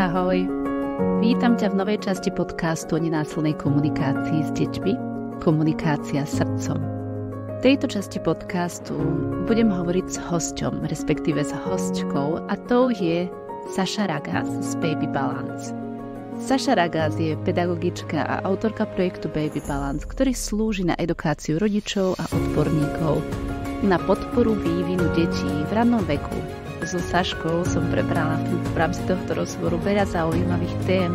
Ahoj. Vítam ťa v novej časti podcastu o nenásilnej komunikácii s deťmi Komunikácia srdcom. V tejto časti podcastu budem hovoriť s hosťom, respektíve s hostkou a tou je Saša Ragaz z Baby Balance. Saša Ragaz je pedagogička a autorka projektu Baby Balance, ktorý slúži na edukáciu rodičov a odborníkov na podporu vývinu detí v rannom veku so Saškou som prebrala v rámci tohto rozhovoru veľa zaujímavých tém,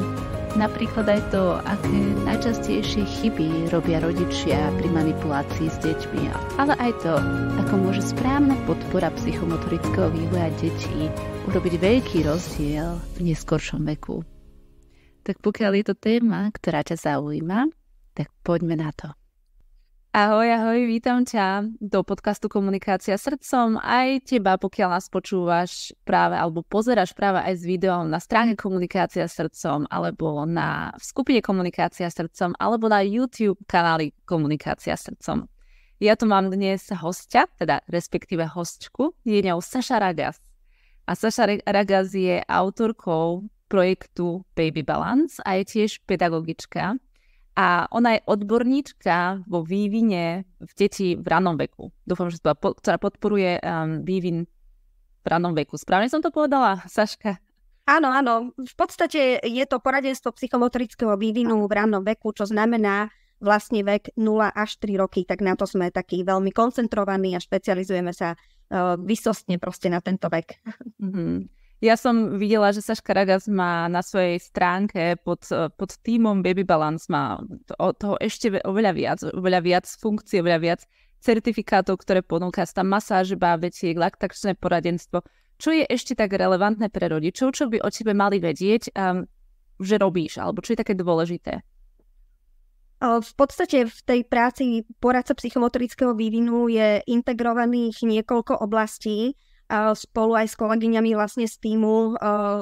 napríklad aj to, aké najčastejšie chyby robia rodičia pri manipulácii s deťmi, ale aj to, ako môže správna podpora psychomotorického vývoja detí urobiť veľký rozdiel v neskoršom veku. Tak pokiaľ je to téma, ktorá ťa zaujíma, tak poďme na to. Ahoj, ahoj, vítam ťa do podcastu Komunikácia srdcom. Aj teba, pokiaľ nás počúvaš práve alebo pozeráš práve aj s videom na stránke mm. Komunikácia srdcom alebo na v skupine Komunikácia srdcom alebo na YouTube kanáli Komunikácia srdcom. Ja tu mám dnes hostia, teda respektíve hostku, je ňou Saša Ragas. A Saša Ragas je autorkou projektu Baby Balance a je tiež pedagogička a ona je odborníčka vo vývine v deti v ranom veku. Dúfam, že to po, ktorá podporuje um, vývin v ranom veku. Správne som to povedala, Saška? Áno, áno. V podstate je to poradenstvo psychomotorického vývinu v ranom veku, čo znamená vlastne vek 0 až 3 roky, tak na to sme takí veľmi koncentrovaní a špecializujeme sa uh, vysostne proste na tento vek. Mm-hmm. Ja som videla, že Saška Ragaz má na svojej stránke pod, pod týmom Baby Balance má toho ešte oveľa viac, oveľa viac funkcií, oveľa viac certifikátov, ktoré ponúka tam masáž, bávetiek, laktačné poradenstvo. Čo je ešte tak relevantné pre rodičov, čo by o tebe mali vedieť, um, že robíš, alebo čo je také dôležité? V podstate v tej práci poradca psychomotorického vývinu je integrovaných niekoľko oblastí spolu aj s kolegyňami vlastne z týmu eh,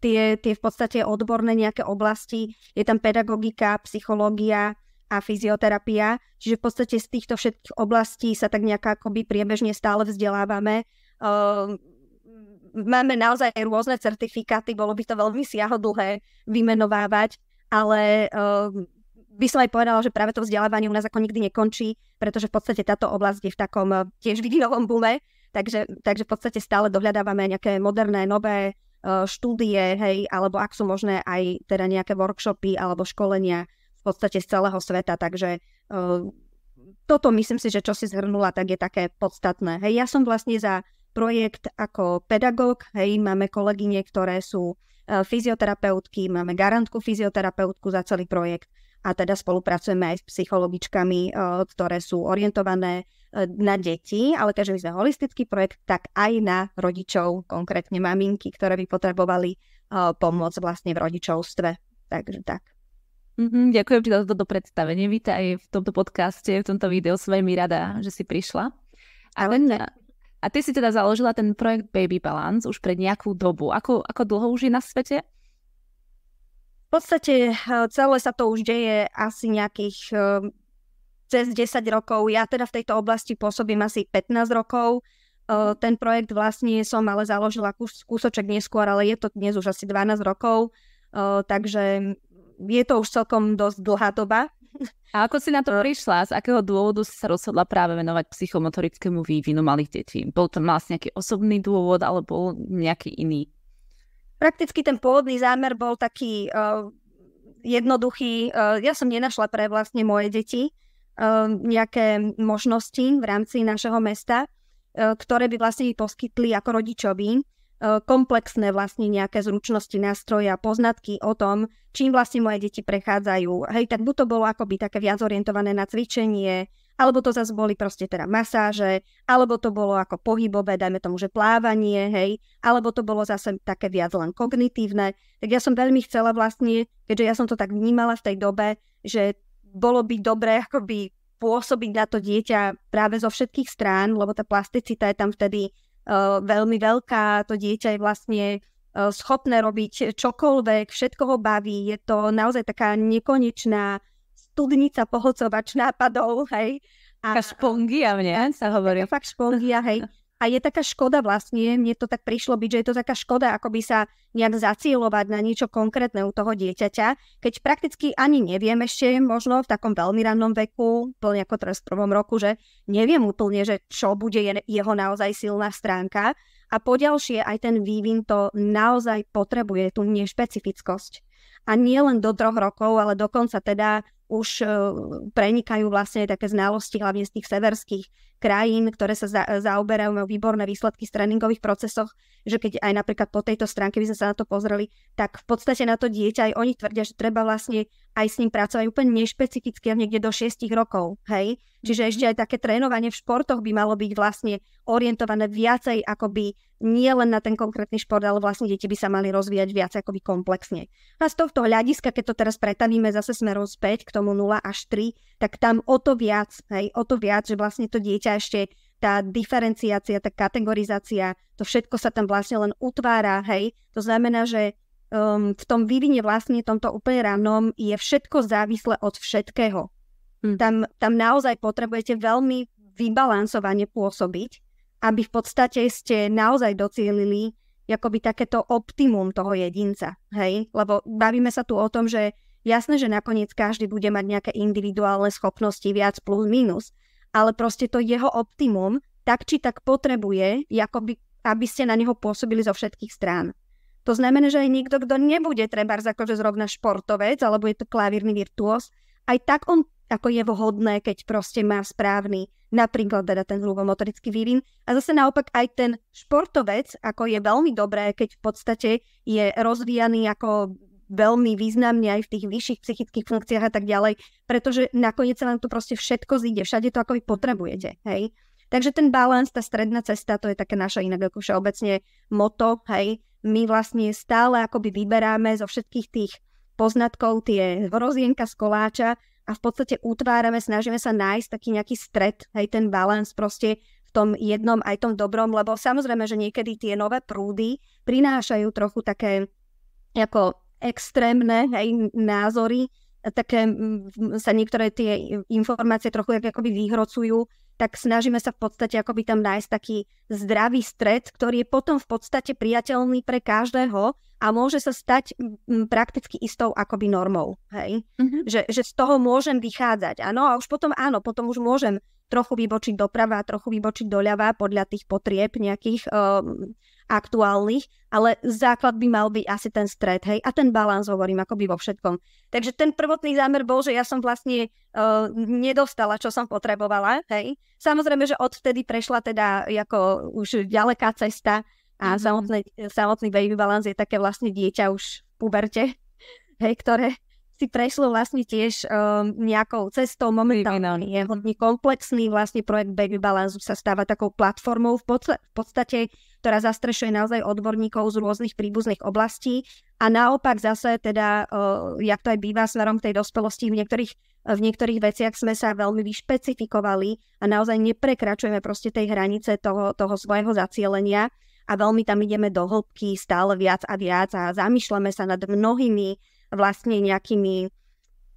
tie, tie v podstate odborné nejaké oblasti. Je tam pedagogika, psychológia a fyzioterapia. Čiže v podstate z týchto všetkých oblastí sa tak nejak akoby priebežne stále vzdelávame. Eh, máme naozaj aj rôzne certifikáty, bolo by to veľmi siahodlhé vymenovávať, ale eh, by som aj povedala, že práve to vzdelávanie u nás ako nikdy nekončí, pretože v podstate táto oblasť je v takom tiež vidinovom bume, Takže, takže v podstate stále dohľadávame nejaké moderné, nové e, štúdie, hej, alebo ak sú možné aj teda nejaké workshopy alebo školenia v podstate z celého sveta. Takže e, toto myslím si, že čo si zhrnula, tak je také podstatné. Hej, ja som vlastne za projekt ako pedagóg, hej, máme kolegyne, ktoré sú e, fyzioterapeutky, máme garantku fyzioterapeutku za celý projekt a teda spolupracujeme aj s psychologičkami, ktoré sú orientované Eh, na deti, ale keďže my sme holistický projekt, tak aj na rodičov, konkrétne maminky, ktoré by potrebovali eh, pomôcť vlastne v rodičovstve. Takže tak. Mm-hmm, ďakujem ti za toto predstavenie. Vítaj aj v tomto podcaste, v tomto videu. Som veľmi rada, že si prišla. A, len, eh, a ty si teda založila ten projekt Baby Balance už pred nejakú dobu. Ako, ako dlho už je na svete? V podstate celé sa to už deje asi nejakých cez 10 rokov. Ja teda v tejto oblasti pôsobím asi 15 rokov. Ten projekt vlastne som ale založila kus, kúsoček neskôr, ale je to dnes už asi 12 rokov, takže je to už celkom dosť dlhá doba. A ako si na to prišla? Z akého dôvodu si sa rozhodla práve venovať psychomotorickému vývinu malých detí? Bol to vlastne nejaký osobný dôvod alebo nejaký iný? Prakticky ten pôvodný zámer bol taký uh, jednoduchý. Uh, ja som nenašla pre vlastne moje deti E, nejaké možnosti v rámci našeho mesta, e, ktoré by vlastne poskytli ako rodičovi e, komplexné vlastne nejaké zručnosti, nástroje a poznatky o tom, čím vlastne moje deti prechádzajú. Hej, tak buď to bolo akoby také viac orientované na cvičenie, alebo to zase boli proste teda masáže, alebo to bolo ako pohybové, dajme tomu, že plávanie, hej, alebo to bolo zase také viac len kognitívne. Tak ja som veľmi chcela vlastne, keďže ja som to tak vnímala v tej dobe, že bolo by dobré akoby pôsobiť na to dieťa práve zo všetkých strán, lebo tá plasticita je tam vtedy uh, veľmi veľká, to dieťa je vlastne uh, schopné robiť čokoľvek, všetko ho baví, je to naozaj taká nekonečná studnica pohocovač nápadov, hej. A, taká špongia mne, sa hovorí. Fakt špongia, hej. A je taká škoda vlastne, mne to tak prišlo byť, že je to taká škoda, ako by sa nejak zacielovať na niečo konkrétne u toho dieťaťa, keď prakticky ani neviem ešte, možno v takom veľmi rannom veku, plne ako teraz v prvom roku, že neviem úplne, že čo bude jeho naozaj silná stránka. A poďalšie aj ten vývin to naozaj potrebuje, tú nešpecifickosť. A nie len do troch rokov, ale dokonca teda už eh, prenikajú vlastne také znalosti, hlavne z tých severských krajín, ktoré sa za, zaoberajú, majú výborné výsledky z tréningových procesoch, že keď aj napríklad po tejto stránke by sme sa na to pozreli, tak v podstate na to dieťa aj oni tvrdia, že treba vlastne aj s ním pracovať úplne nešpecificky a niekde do 6 rokov. Hej? Čiže mhm. ešte aj také trénovanie v športoch by malo byť vlastne orientované viacej akoby nie len na ten konkrétny šport, ale vlastne deti by sa mali rozvíjať viac akoby komplexne. A z tohto hľadiska, keď to teraz pretavíme zase smerom späť k tomu 0 až 3, tak tam o to viac, hej, o to viac, že vlastne to dieťa ešte tá diferenciácia, tá kategorizácia, to všetko sa tam vlastne len utvára, hej. To znamená, že um, v tom vývine vlastne tomto úplne ránom je všetko závislé od všetkého. Hmm. Tam, tam naozaj potrebujete veľmi vybalansovane pôsobiť, aby v podstate ste naozaj docielili akoby takéto optimum toho jedinca, hej. Lebo bavíme sa tu o tom, že Jasné, že nakoniec každý bude mať nejaké individuálne schopnosti viac plus minus, ale proste to jeho optimum tak či tak potrebuje, akoby, aby ste na neho pôsobili zo všetkých strán. To znamená, že aj nikto kto nebude treba akože zrovna športovec, alebo je to klavírny virtuos, aj tak on ako je vhodné, keď proste má správny, napríklad teda ten hrubomotorický vývin. A zase naopak aj ten športovec, ako je veľmi dobré, keď v podstate je rozvíjaný ako veľmi významne aj v tých vyšších psychických funkciách a tak ďalej, pretože nakoniec sa vám to proste všetko zíde, všade to ako vy potrebujete, hej. Takže ten balans, tá stredná cesta, to je také naša inak ako všeobecne moto, hej. My vlastne stále akoby vyberáme zo všetkých tých poznatkov tie hrozienka z koláča a v podstate utvárame, snažíme sa nájsť taký nejaký stred, hej, ten balans proste v tom jednom aj tom dobrom, lebo samozrejme, že niekedy tie nové prúdy prinášajú trochu také ako extrémne hej, názory, také sa niektoré tie informácie trochu akoby vyhrocujú, tak snažíme sa v podstate akoby tam nájsť taký zdravý stred, ktorý je potom v podstate priateľný pre každého a môže sa stať prakticky istou akoby normou, hej? Mm-hmm. Že, že z toho môžem vychádzať, áno, a už potom áno, potom už môžem trochu vybočiť doprava, trochu vybočiť doľava podľa tých potrieb nejakých ehm, aktuálnych, ale základ by mal byť asi ten stred, hej, a ten balans hovorím, ako by vo všetkom. Takže ten prvotný zámer bol, že ja som vlastne uh, nedostala, čo som potrebovala, hej. Samozrejme, že odvtedy prešla teda ako už ďaleká cesta a mm-hmm. samotný, samotný baby balance je také vlastne dieťa už v puberte, hej, ktoré si prešlo vlastne tiež um, nejakou cestou momentálne. Je hodne komplexný vlastne projekt Baby Balance sa stáva takou platformou v, podsta- v podstate ktorá zastrešuje naozaj odborníkov z rôznych príbuzných oblastí. A naopak zase teda, jak to aj býva smerom k tej dospelosti, v niektorých, v niektorých veciach sme sa veľmi vyšpecifikovali a naozaj neprekračujeme proste tej hranice toho, toho svojho zacielenia a veľmi tam ideme do hĺbky stále viac a viac a zamýšľame sa nad mnohými vlastne nejakými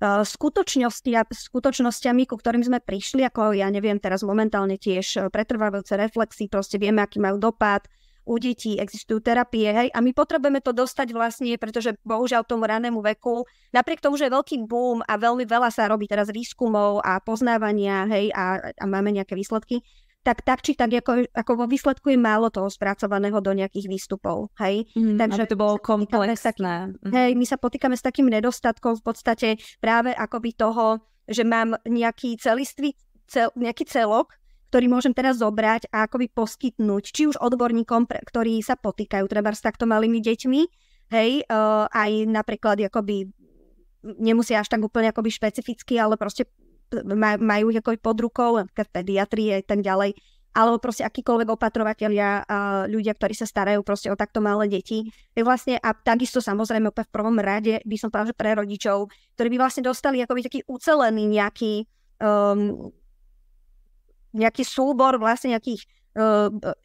E, skutočnosti a skutočnosťami, ku ktorým sme prišli, ako ja neviem, teraz momentálne tiež e, pretrvávajúce reflexy, proste vieme, aký majú dopad, u detí existujú terapie, hej, a my potrebujeme to dostať vlastne, pretože bohužiaľ tomu ranému veku, napriek tomu, že je veľký boom a veľmi veľa sa robí teraz výskumov a poznávania, hej, a, a máme nejaké výsledky, tak tak či tak, ako, ako vo výsledku je málo toho spracovaného do nejakých výstupov. Hej? Mm, Takže to bolo komplexné. Taký, mhm. hej, my sa potýkame s takým nedostatkom v podstate práve akoby toho, že mám nejaký celistvý, cel, nejaký celok, ktorý môžem teraz zobrať a akoby poskytnúť, či už odborníkom, pre, ktorí sa potýkajú treba s takto malými deťmi, hej, uh, aj napríklad akoby nemusia až tak úplne akoby špecificky, ale proste majú ich ako pod rukou, napríklad pediatrie a tak ďalej, alebo proste akýkoľvek opatrovateľia, ľudia, ktorí sa starajú proste o takto malé deti. Tak vlastne, a takisto samozrejme v prvom rade by som povedal, že pre rodičov, ktorí by vlastne dostali akoby taký ucelený nejaký, um, nejaký súbor vlastne nejakých E,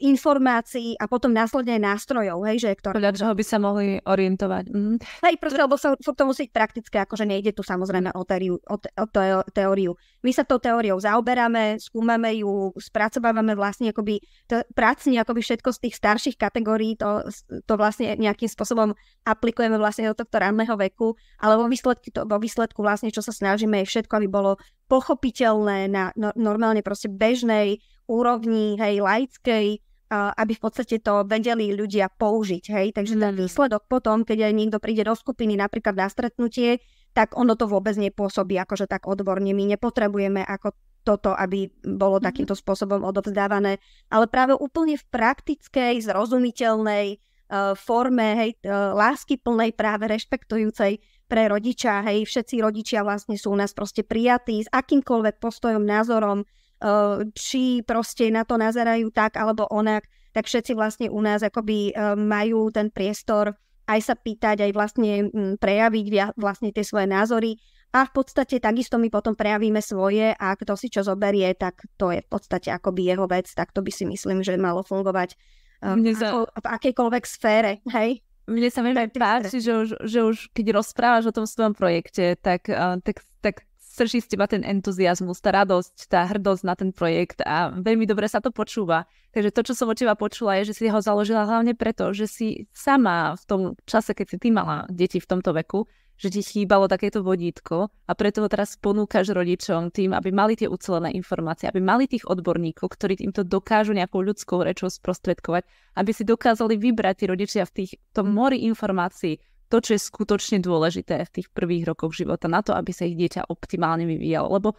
informácií a potom následne aj nástrojov, hej, že ktoré... Podľa čoho by sa mohli orientovať. Mm. Hej, proste, lebo sa to musí byť praktické, akože nejde tu samozrejme o, teóriu, o, te, o teóriu. My sa tou teóriou zaoberáme, skúmame ju, spracovávame vlastne akoby to, pracne akoby všetko z tých starších kategórií, to, to vlastne nejakým spôsobom aplikujeme vlastne do tohto ranného veku, ale vo výsledku, to, vo výsledku vlastne, čo sa snažíme, je všetko, aby bolo pochopiteľné na no, normálne proste bežnej úrovni, hej, laickej, aby v podstate to vedeli ľudia použiť, hej. Takže ten mhm. výsledok potom, keď aj niekto príde do skupiny napríklad na stretnutie, tak ono to vôbec nepôsobí akože tak odborne. My nepotrebujeme ako toto, aby bolo mhm. takýmto spôsobom odovzdávané, ale práve úplne v praktickej, zrozumiteľnej uh, forme, hej, uh, lásky plnej, práve rešpektujúcej pre rodiča, hej, všetci rodičia vlastne sú u nás proste prijatí s akýmkoľvek postojom, názorom, Eh, či proste na to nazerajú tak alebo onak, tak všetci vlastne u nás akoby eh, majú ten priestor aj sa pýtať, aj vlastne mm, prejaviť vlastne tie svoje názory a v podstate takisto my potom prejavíme svoje a kto si čo zoberie, tak to je v podstate akoby jeho vec, tak to by si myslím, že malo fungovať eh, Mne sa... ako, v akejkoľvek sfére, hej? Mne sa veľmi páči, že už, že už keď rozprávaš o tom svojom projekte, tak, tak, tak strší z teba ten entuziasmus, tá radosť, tá hrdosť na ten projekt a veľmi dobre sa to počúva. Takže to, čo som od teba počula, je, že si ho založila hlavne preto, že si sama v tom čase, keď si ty mala deti v tomto veku, že ti chýbalo takéto vodítko a preto ho teraz ponúkaš rodičom tým, aby mali tie ucelené informácie, aby mali tých odborníkov, ktorí im to dokážu nejakou ľudskou rečou sprostredkovať, aby si dokázali vybrať tí rodičia v tých, tom mori informácií, to, čo je skutočne dôležité v tých prvých rokoch života na to, aby sa ich dieťa optimálne vyvíjalo. Lebo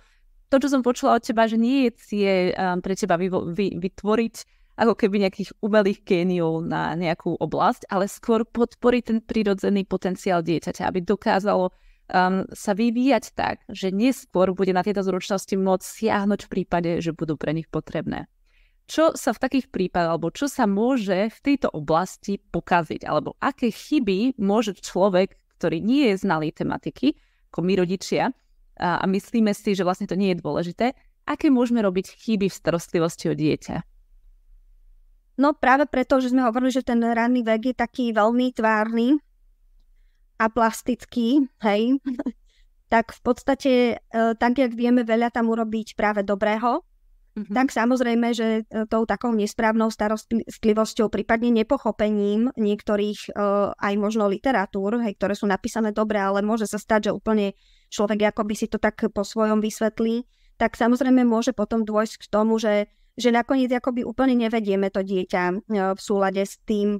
to, čo som počula od teba, že nie je cieľ um, pre teba vyvo- vy- vytvoriť ako keby nejakých umelých géniov na nejakú oblasť, ale skôr podporiť ten prirodzený potenciál dieťaťa, aby dokázalo um, sa vyvíjať tak, že neskôr bude na tieto zručnosti môcť siahnuť v prípade, že budú pre nich potrebné čo sa v takých prípadoch, alebo čo sa môže v tejto oblasti pokaziť, alebo aké chyby môže človek, ktorý nie je znalý tematiky, ako my rodičia, a, myslíme si, že vlastne to nie je dôležité, aké môžeme robiť chyby v starostlivosti o dieťa? No práve preto, že sme hovorili, že ten ranný vek je taký veľmi tvárny a plastický, hej, tak v podstate, e, tak jak vieme veľa tam urobiť práve dobrého, Mm-hmm. Tak samozrejme, že e, tou takou nesprávnou starostlivosťou, prípadne nepochopením niektorých e, aj možno literatúr, hej, ktoré sú napísané dobre, ale môže sa stať, že úplne človek ako by si to tak po svojom vysvetlí, tak samozrejme môže potom dôjsť k tomu, že, že nakoniec akoby úplne nevedieme to dieťa e, v súlade s tým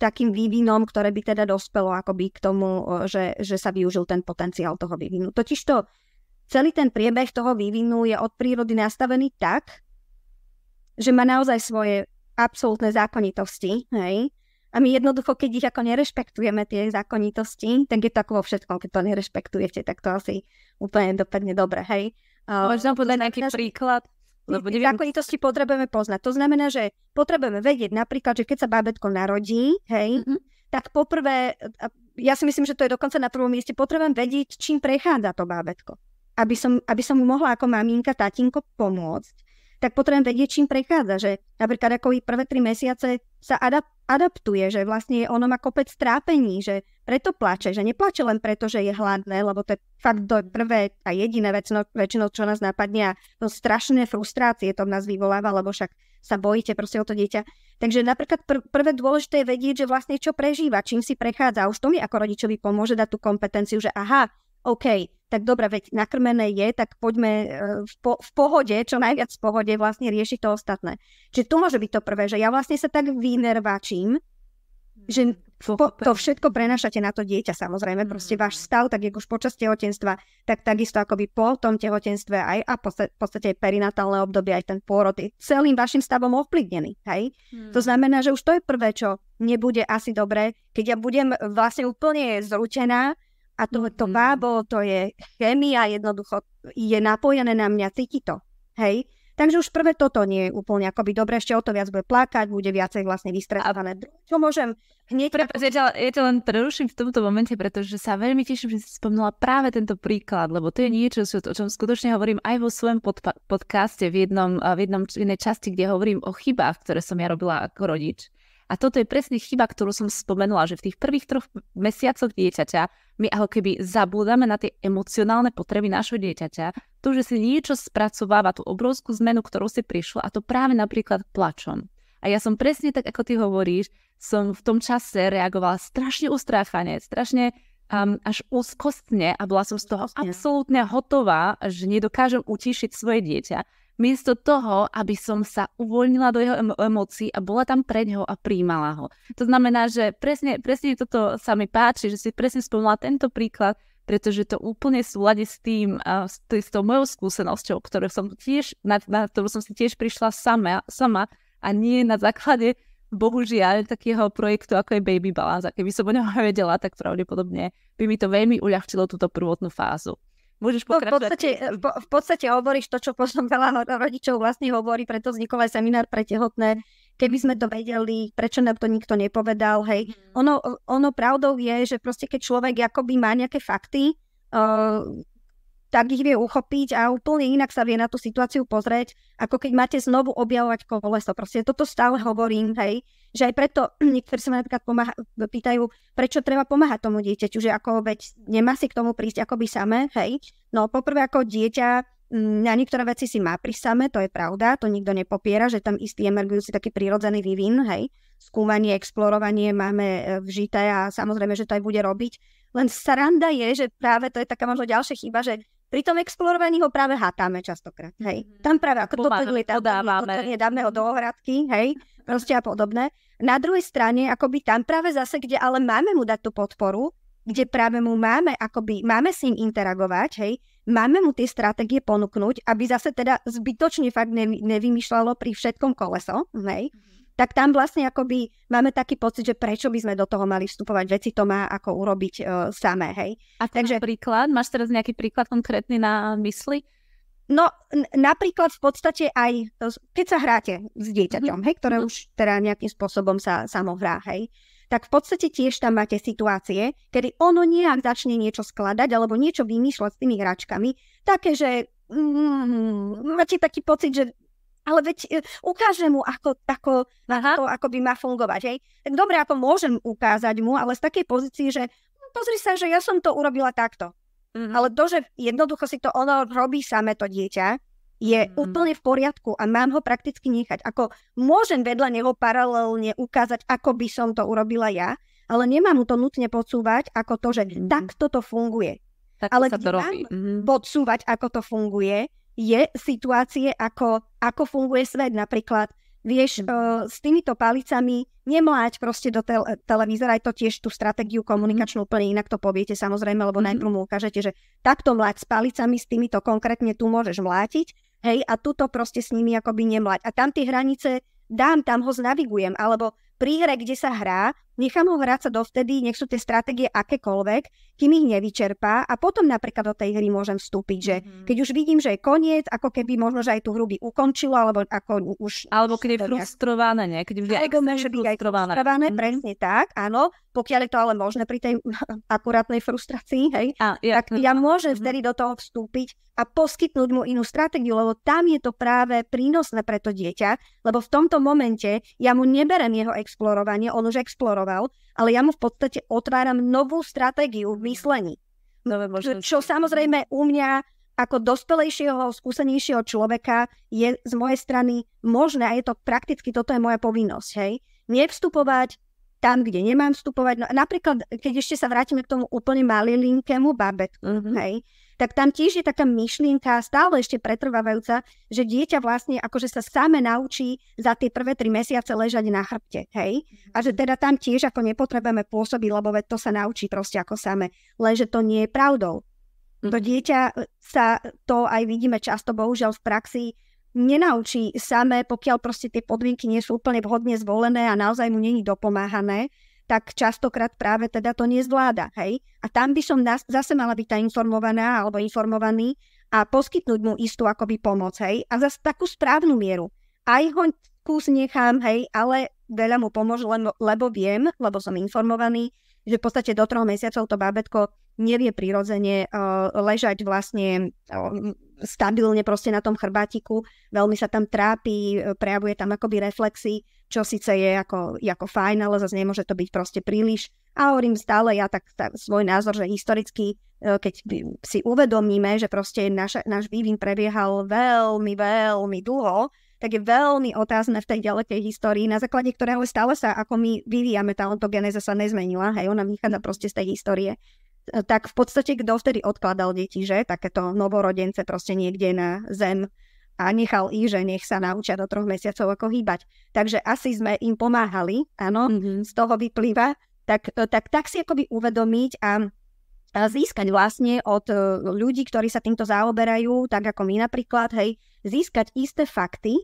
takým vývinom, ktoré by teda dospelo akoby k tomu, že, že sa využil ten potenciál toho vývinu. Totiž to celý ten priebeh toho vývinu je od prírody nastavený tak, že má naozaj svoje absolútne zákonitosti, hej, a my jednoducho, keď ich ako nerešpektujeme, tie zákonitosti, tak je to ako vo všetkom, keď to nerešpektujete, tak to asi úplne dopadne dobre, hej. Môžeš nám podať nejaký naš... príklad? Lebo neviem... Zákonitosti potrebujeme poznať. To znamená, že potrebujeme vedieť napríklad, že keď sa bábetko narodí, hej, mm-hmm. tak poprvé, ja si myslím, že to je dokonca na prvom mieste, potrebujem vedieť, čím prechádza to bábetko aby som, aby som mu mohla ako maminka, tatinko pomôcť, tak potrebujem vedieť, čím prechádza. Že napríklad ako prvé tri mesiace sa adap- adaptuje, že vlastne ono má kopec trápení, že preto plače, že neplače len preto, že je hladné, lebo to je fakt do prvé a jediné väčšinou, väčšinou čo nás napadne a to strašné frustrácie to v nás vyvoláva, lebo však sa bojíte proste o to dieťa. Takže napríklad pr- prvé dôležité je vedieť, že vlastne čo prežíva, čím si prechádza. Už to mi ako rodičovi pomôže dať tú kompetenciu, že aha, OK, tak dobre, veď nakrmené je, tak poďme e, v, po, v pohode, čo najviac v pohode vlastne riešiť to ostatné. Čiže tu môže byť to prvé, že ja vlastne sa tak vynervačím, že mm, po, to všetko prenašate na to dieťa samozrejme, proste mm. váš stav, tak ako už počas tehotenstva, tak takisto by po tom tehotenstve aj a v podstate aj perinatálne obdobie, aj ten pôrod je celým vašim stavom ovplyvnený, hej? Hmm. To znamená, že už to je prvé, čo nebude asi dobré, keď ja budem vlastne úplne zrútená. A to, to vábo, mm-hmm. to je chemia, jednoducho je napojené na mňa, cíti to. Hej? Takže už prvé toto nie je úplne akoby dobre, ešte o to viac bude plakať, bude viacej vlastne vystrávané. Čo môžem hneď... Prepač, ja, ja ťa len preruším v tomto momente, pretože sa veľmi teším, že si spomnula práve tento príklad, lebo to je mm. niečo, o čom skutočne hovorím aj vo svojom podpa- podcaste v, jednom, v jednom, v jednej časti, kde hovorím o chybách, ktoré som ja robila ako rodič. A toto je presne chyba, ktorú som spomenula, že v tých prvých troch mesiacoch dieťaťa my ako keby zabúdame na tie emocionálne potreby nášho dieťaťa, to, že si niečo spracováva, tú obrovskú zmenu, ktorú si prišla, a to práve napríklad plačom. A ja som presne tak, ako ty hovoríš, som v tom čase reagovala strašne ustráchane, strašne um, až úzkostne a bola som z toho absolútne hotová, že nedokážem utíšiť svoje dieťa. Miesto toho, aby som sa uvoľnila do jeho emócií a bola tam pre neho a príjmala ho. To znamená, že presne, presne toto sa mi páči, že si presne spomínala tento príklad, pretože to úplne súľadí s tým, s, tý, s tou mojou skúsenosťou, ktorú som tiež, na, na ktorú som si tiež prišla sama, sama a nie na základe bohužiaľ takého projektu, ako je Baby Balance. A keby som o ňom vedela, tak pravdepodobne by mi to veľmi uľahčilo túto prvotnú fázu. Môžeš pokračovať. Eh, v podstate, v podstate hovoríš to, čo potom veľa no-, rodičov vlastne hovorí, preto vznikol aj seminár pre tehotné. Keby sme to vedeli, prečo nám to nikto nepovedal, hej. Mhm. Ono, ono pravdou je, že proste keď človek akoby má nejaké fakty, eh, tak ich vie uchopiť a úplne inak sa vie na tú situáciu pozrieť, ako keď máte znovu objavovať koleso. Proste toto stále hovorím, hej, že aj preto niektorí sa ma napríklad pomáha, pýtajú, prečo treba pomáhať tomu dieťaťu, že ako veď nemá si k tomu prísť akoby samé, hej. No poprvé ako dieťa mm, na niektoré veci si má pri samé, to je pravda, to nikto nepopiera, že tam istý emergujúci taký prírodzený vývin, hej, skúmanie, explorovanie máme e, vžité a samozrejme, že to aj bude robiť. Len saranda je, že práve to je taká možno ďalšia chyba, že pri tom explorovaní ho práve hátame častokrát, hej. Mm-hmm. Tam práve ako Pomáha, to lietadlo, dáme ho do ohradky, hej, proste a podobné. Na druhej strane, akoby tam práve zase, kde ale máme mu dať tú podporu, kde práve mu máme, akoby, máme s ním interagovať, hej, máme mu tie stratégie ponúknuť, aby zase teda zbytočne fakt nevy, nevymýšľalo pri všetkom koleso, hej. Mm-hmm tak tam vlastne akoby máme taký pocit, že prečo by sme do toho mali vstupovať, veci to má ako urobiť uh, samé, hej. A takže príklad, máš teraz nejaký príklad konkrétny na mysli? No n- napríklad v podstate aj, to, keď sa hráte s dieťaťom, mhm. hej, ktoré mhm. už teda nejakým spôsobom sa samo hrá, hej, tak v podstate tiež tam máte situácie, kedy ono nejak začne niečo skladať alebo niečo vymýšľať s tými hračkami, také, že mm, máte taký pocit, že ale veď e, ukážem mu, ako, ako, Aha. to, ako by má fungovať. Hej. Tak dobre, ako môžem ukázať mu, ale z takej pozícii, že no, pozri sa, že ja som to urobila takto. Mm-hmm. Ale to, že jednoducho si to ono robí samé to dieťa, je mm-hmm. úplne v poriadku a mám ho prakticky nechať. Ako môžem vedľa neho paralelne ukázať, ako by som to urobila ja, ale nemám mu to nutne podsúvať ako to, že mm-hmm. takto to funguje. Tak ale sa to robí. Mm-hmm. podsúvať, ako to funguje, je situácie, ako, ako funguje svet. Napríklad, vieš, uh, s týmito palicami nemláť proste do tel- televízora, aj to tiež tú stratégiu komunikačnú úplne inak to poviete samozrejme, lebo najprv mu mhm. ukážete, že takto mláť s palicami, s týmito konkrétne tu môžeš mlátiť, hej, a tuto proste s nimi akoby nemláť. A tam tie hranice dám, tam ho znavigujem, alebo pri hre, kde sa hrá, nechám ho hrať sa dovtedy, nech sú tie stratégie akékoľvek, kým ich nevyčerpá a potom napríklad do tej hry môžem vstúpiť, že mm-hmm. keď už vidím, že je koniec, ako keby možno, že aj tú hru by ukončilo, alebo ako už... Alebo keď je frustrované, ne? Keď už je ako môže byť aj frustrované, mm-hmm. presne tak, áno, pokiaľ je to ale možné pri tej akurátnej frustrácii, hej, a, ja, tak ja môžem mm-hmm. vtedy do toho vstúpiť a poskytnúť mu inú stratégiu, lebo tam je to práve prínosné pre to dieťa, lebo v tomto momente ja mu neberem jeho ex explorovanie, on už exploroval, ale ja mu v podstate otváram novú stratégiu v myslení. Nové čo, no, Čo samozrejme u mňa ako dospelejšieho, skúsenejšieho človeka je z mojej strany možné a je to prakticky, toto je moja povinnosť, hej, nevstupovať tam, kde nemám vstupovať. No, napríklad, keď ešte sa vrátime k tomu úplne malilinkému babetku, mm-hmm. hej, tak tam tiež je taká myšlienka stále ešte pretrvávajúca, že dieťa vlastne akože sa same naučí za tie prvé tri mesiace ležať na chrbte, hej? A že mhm. teda tam tiež ako nepotrebujeme pôsobiť, lebo to sa naučí proste ako same. Lenže to nie je pravdou. To mhm. dieťa e, sa, to aj vidíme často bohužiaľ v praxi, nenaučí samé, pokiaľ proste tie podmienky nie sú úplne vhodne zvolené a naozaj mu není dopomáhané tak častokrát práve teda to nezvláda. Hej? A tam by som nás, zase mala byť tá informovaná alebo informovaný a poskytnúť mu istú akoby pomoc. Hej? A zase takú správnu mieru. Aj ho kus nechám, hej, ale veľa mu pomôže, lebo, lebo viem, lebo som informovaný, že v podstate do troch mesiacov to bábetko nevie prirodzene uh, ležať vlastne uh, stabilne proste na tom chrbátiku, veľmi sa tam trápi, eh, prejavuje tam akoby reflexy čo síce je ako, ako fajn, ale zase nemôže to byť proste príliš. A hovorím stále ja tak, tak svoj názor, že historicky, e, keď si uvedomíme, že proste naš, náš vývin prebiehal veľmi, veľmi dlho, tak je veľmi otázne v tej ďalekej histórii, na základe ktorého stále sa, ako my vyvíjame, tá ontogenéza sa nezmenila, hej, ona vychádza proste z tej histórie. E, tak v podstate kto vtedy odkladal deti, že? Takéto novorodence proste niekde na zem a nechal ich, že nech sa naučia do troch mesiacov ako hýbať. Takže asi sme im pomáhali, áno, mm-hmm. z toho vyplýva. Tak, e, tak, tak si akoby uvedomiť a získať vlastne od e, ľudí, ktorí sa týmto zaoberajú, tak ako my napríklad, hej, získať isté fakty,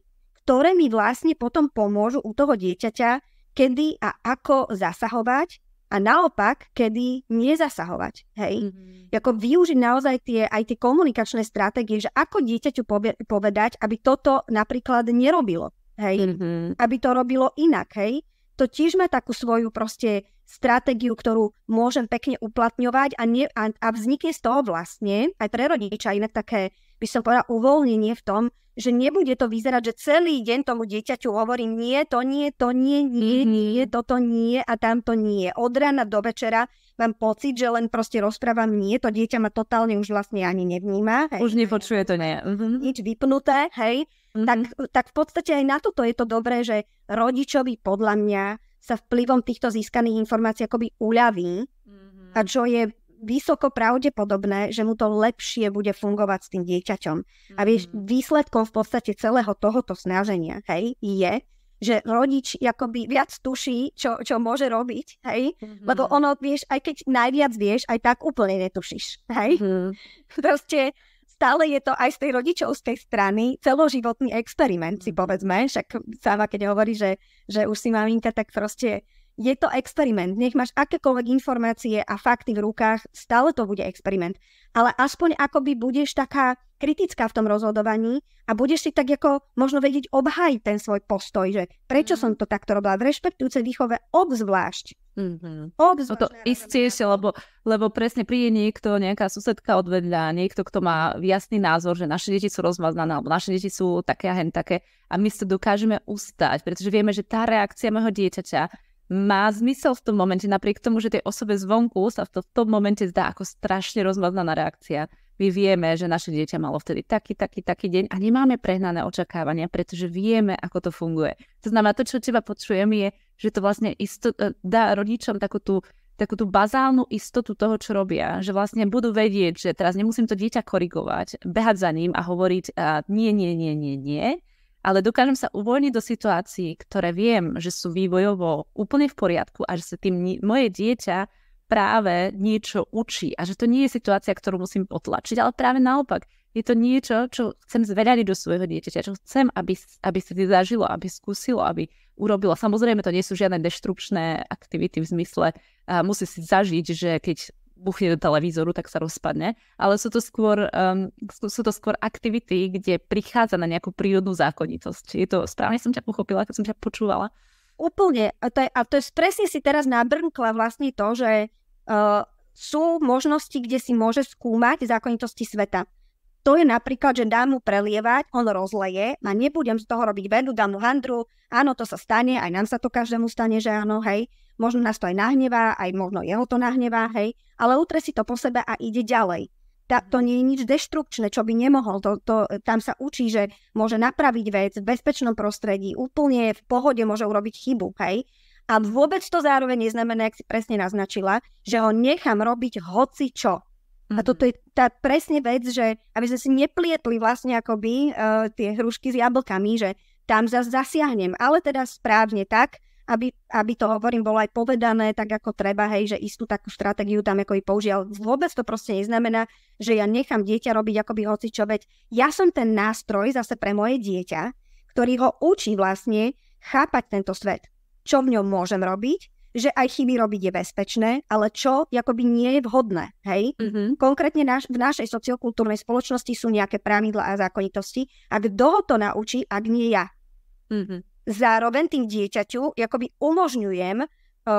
ktoré mi vlastne potom pomôžu u toho dieťaťa, kedy a ako zasahovať, a naopak, kedy nezasahovať, hej? Mm-hmm. Ako využiť naozaj tie, aj tie komunikačné stratégie, že ako dieťaťu povedať, aby toto napríklad nerobilo, hej? Mm-hmm. Aby to robilo inak, hej? To tiež má takú svoju proste stratégiu, ktorú môžem pekne uplatňovať a, ne, a, a vznikne z toho vlastne aj pre rodiča inak také by som povedala, uvoľnenie v tom, že nebude to vyzerať, že celý deň tomu dieťaťu hovorím nie, to nie, to nie, nie, mhm. nie, toto nie a tamto nie. Od rána do večera mám pocit, že len proste rozprávam nie, to dieťa ma totálne už vlastne ani nevníma. Hej. Už nepočuje to nie. Mhm. Nič vypnuté, hej. Mm-hmm. Tak, tak v podstate aj na toto je to dobré, že rodičovi podľa mňa sa vplyvom týchto získaných informácií akoby uľaví mm-hmm. a čo je vysoko pravdepodobné, že mu to lepšie bude fungovať s tým dieťaťom. Mm-hmm. A vieš, mhm. výsledkom v podstate celého tohoto snaženia, hej, je, že rodič akoby viac tuší, čo, čo môže robiť, hej? Mm-hmm. Lebo ono, vieš, aj keď najviac vieš, aj tak úplne netušíš, hej? Mm-hmm. Proste stále je to aj z tej rodičovskej strany celoživotný experiment, si mhm. povedzme. Však sama, keď hovorí, že, že už si maminka, tak proste je to experiment. Nech máš akékoľvek informácie a fakty v rukách, stále to bude experiment. Ale aspoň akoby budeš taká kritická v tom rozhodovaní a budeš si tak ako možno vedieť obhájiť ten svoj postoj, že prečo mm. som mhm. to takto robila. V rešpektujúcej výchove obzvlášť. Mm-hmm. Obzvlášť. to istieš, lebo, lebo presne príde niekto, nejaká susedka odvedľa, niekto, kto má jasný názor, že naše deti sú rozmaznané, alebo naše deti sú také a hen také a my sa dokážeme ustať, pretože vieme, že tá reakcia môjho dieťaťa má zmysel v tom momente, napriek tomu, že tej osobe zvonku sa v, to, v tom momente zdá ako strašne rozmaznaná reakcia. My vieme, že naše dieťa malo vtedy taký, taký, taký deň a nemáme prehnané očakávania, pretože vieme, ako to funguje. To znamená, to, čo teba počujem, je, že to vlastne isto, e, dá rodičom takú tú, takú tú bazálnu istotu toho, čo robia. Že vlastne budú vedieť, že teraz nemusím to dieťa korigovať, behať za ním a hovoriť a nie, nie, nie, nie, nie, ale dokážem sa uvoľniť do situácií, ktoré viem, že sú vývojovo úplne v poriadku a že sa tým ni- moje dieťa práve niečo učí a že to nie je situácia, ktorú musím potlačiť, ale práve naopak, je to niečo, čo chcem zvedať do svojho dieťaťa, čo chcem, aby, aby sa ti zažilo, aby skúsilo, aby urobilo. Samozrejme, to nie sú žiadne deštrukčné aktivity v zmysle, uh, musí si zažiť, že keď buchne do televízoru, tak sa rozpadne, ale sú to skôr, um, sú, to skôr aktivity, kde prichádza na nejakú prírodnú zákonitosť. Je to, správne som ťa pochopila, keď som ťa počúvala. Úplne. A to je, a to je presne si teraz nabrnkla vlastne to, že uh, sú možnosti, kde si môže skúmať zákonitosti sveta. To je napríklad, že dám mu prelievať, on rozleje a nebudem z toho robiť vedu, dám mu handru. Áno, to sa stane, aj nám sa to každému stane, že áno, hej. Možno nás to aj nahnevá, aj možno jeho to nahnevá, hej. Ale utre si to po sebe a ide ďalej. Tá, to nie je nič deštrukčné, čo by nemohol. To, to, tam sa učí, že môže napraviť vec v bezpečnom prostredí, úplne v pohode môže urobiť chybu, hej. A vôbec to zároveň neznamená, ak si presne naznačila, že ho nechám robiť hoci čo mm A toto mhm. je tá presne vec, že aby sme si neplietli vlastne akoby uh, tie hrušky s jablkami, že tam zase zasiahnem, ale teda správne tak, aby, aby to hovorím bolo aj povedané tak ako treba, hej, že istú takú stratégiu tam ako i použial. Vôbec to proste neznamená, že ja nechám dieťa robiť akoby hoci čo, veď ja som ten nástroj zase pre moje dieťa, ktorý ho učí vlastne chápať tento svet. Čo v ňom môžem robiť, že aj chyby robiť je bezpečné, ale čo akoby nie je vhodné. Hej? Mm-hmm. Konkrétne naš, v našej sociokultúrnej spoločnosti sú nejaké pravidla a zákonitosti a kto ho to naučí, ak nie ja. Mm-hmm. Zároveň tým dieťaťu akoby umožňujem uh,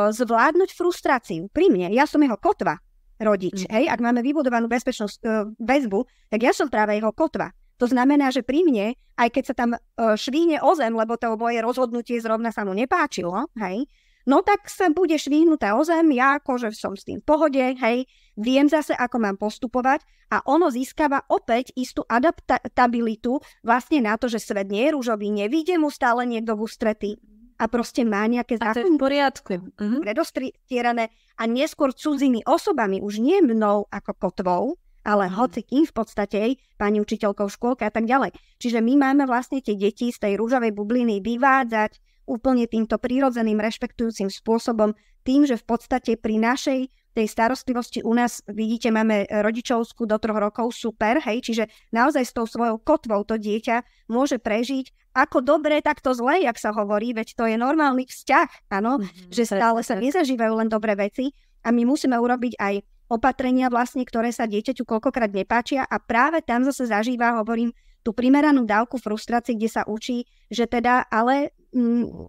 zvládnuť frustráciu pri mne. Ja som jeho kotva, rodič. Mm. Hej, ak máme vybudovanú bezpečnosť, uh, väzbu, tak ja som práve jeho kotva. To znamená, že pri mne, aj keď sa tam uh, e, švíne o zem, lebo to moje rozhodnutie zrovna sa mu nepáčilo, hej, no tak sa budeš vyhnutá o zem, ja akože som s tým v pohode, hej, viem zase, ako mám postupovať a ono získava opäť istú adaptabilitu vlastne na to, že svet nie je rúžový, nevíde mu stále niekto v ústretí a proste má nejaké zákon... v poriadku. Mhm. Predostierané a neskôr cudzými osobami, už nie mnou ako kotvou, ale mhm. hoci kým v podstate pani učiteľkou škôlka a tak ďalej. Čiže my máme vlastne tie deti z tej rúžovej bubliny vyvádzať úplne týmto prírodzeným, rešpektujúcim spôsobom, tým, že v podstate pri našej tej starostlivosti u nás, vidíte, máme rodičovskú do troch rokov, super, hej, čiže naozaj s tou svojou kotvou to dieťa môže prežiť ako dobre, tak to zle, jak sa hovorí, veď to je normálny vzťah, áno, mm-hmm, že stále sa nezažívajú len dobré veci a my musíme urobiť aj opatrenia vlastne, ktoré sa dieťaťu koľkokrát nepáčia a práve tam zase zažíva, hovorím, tú primeranú dávku frustrácie, kde sa učí, že teda ale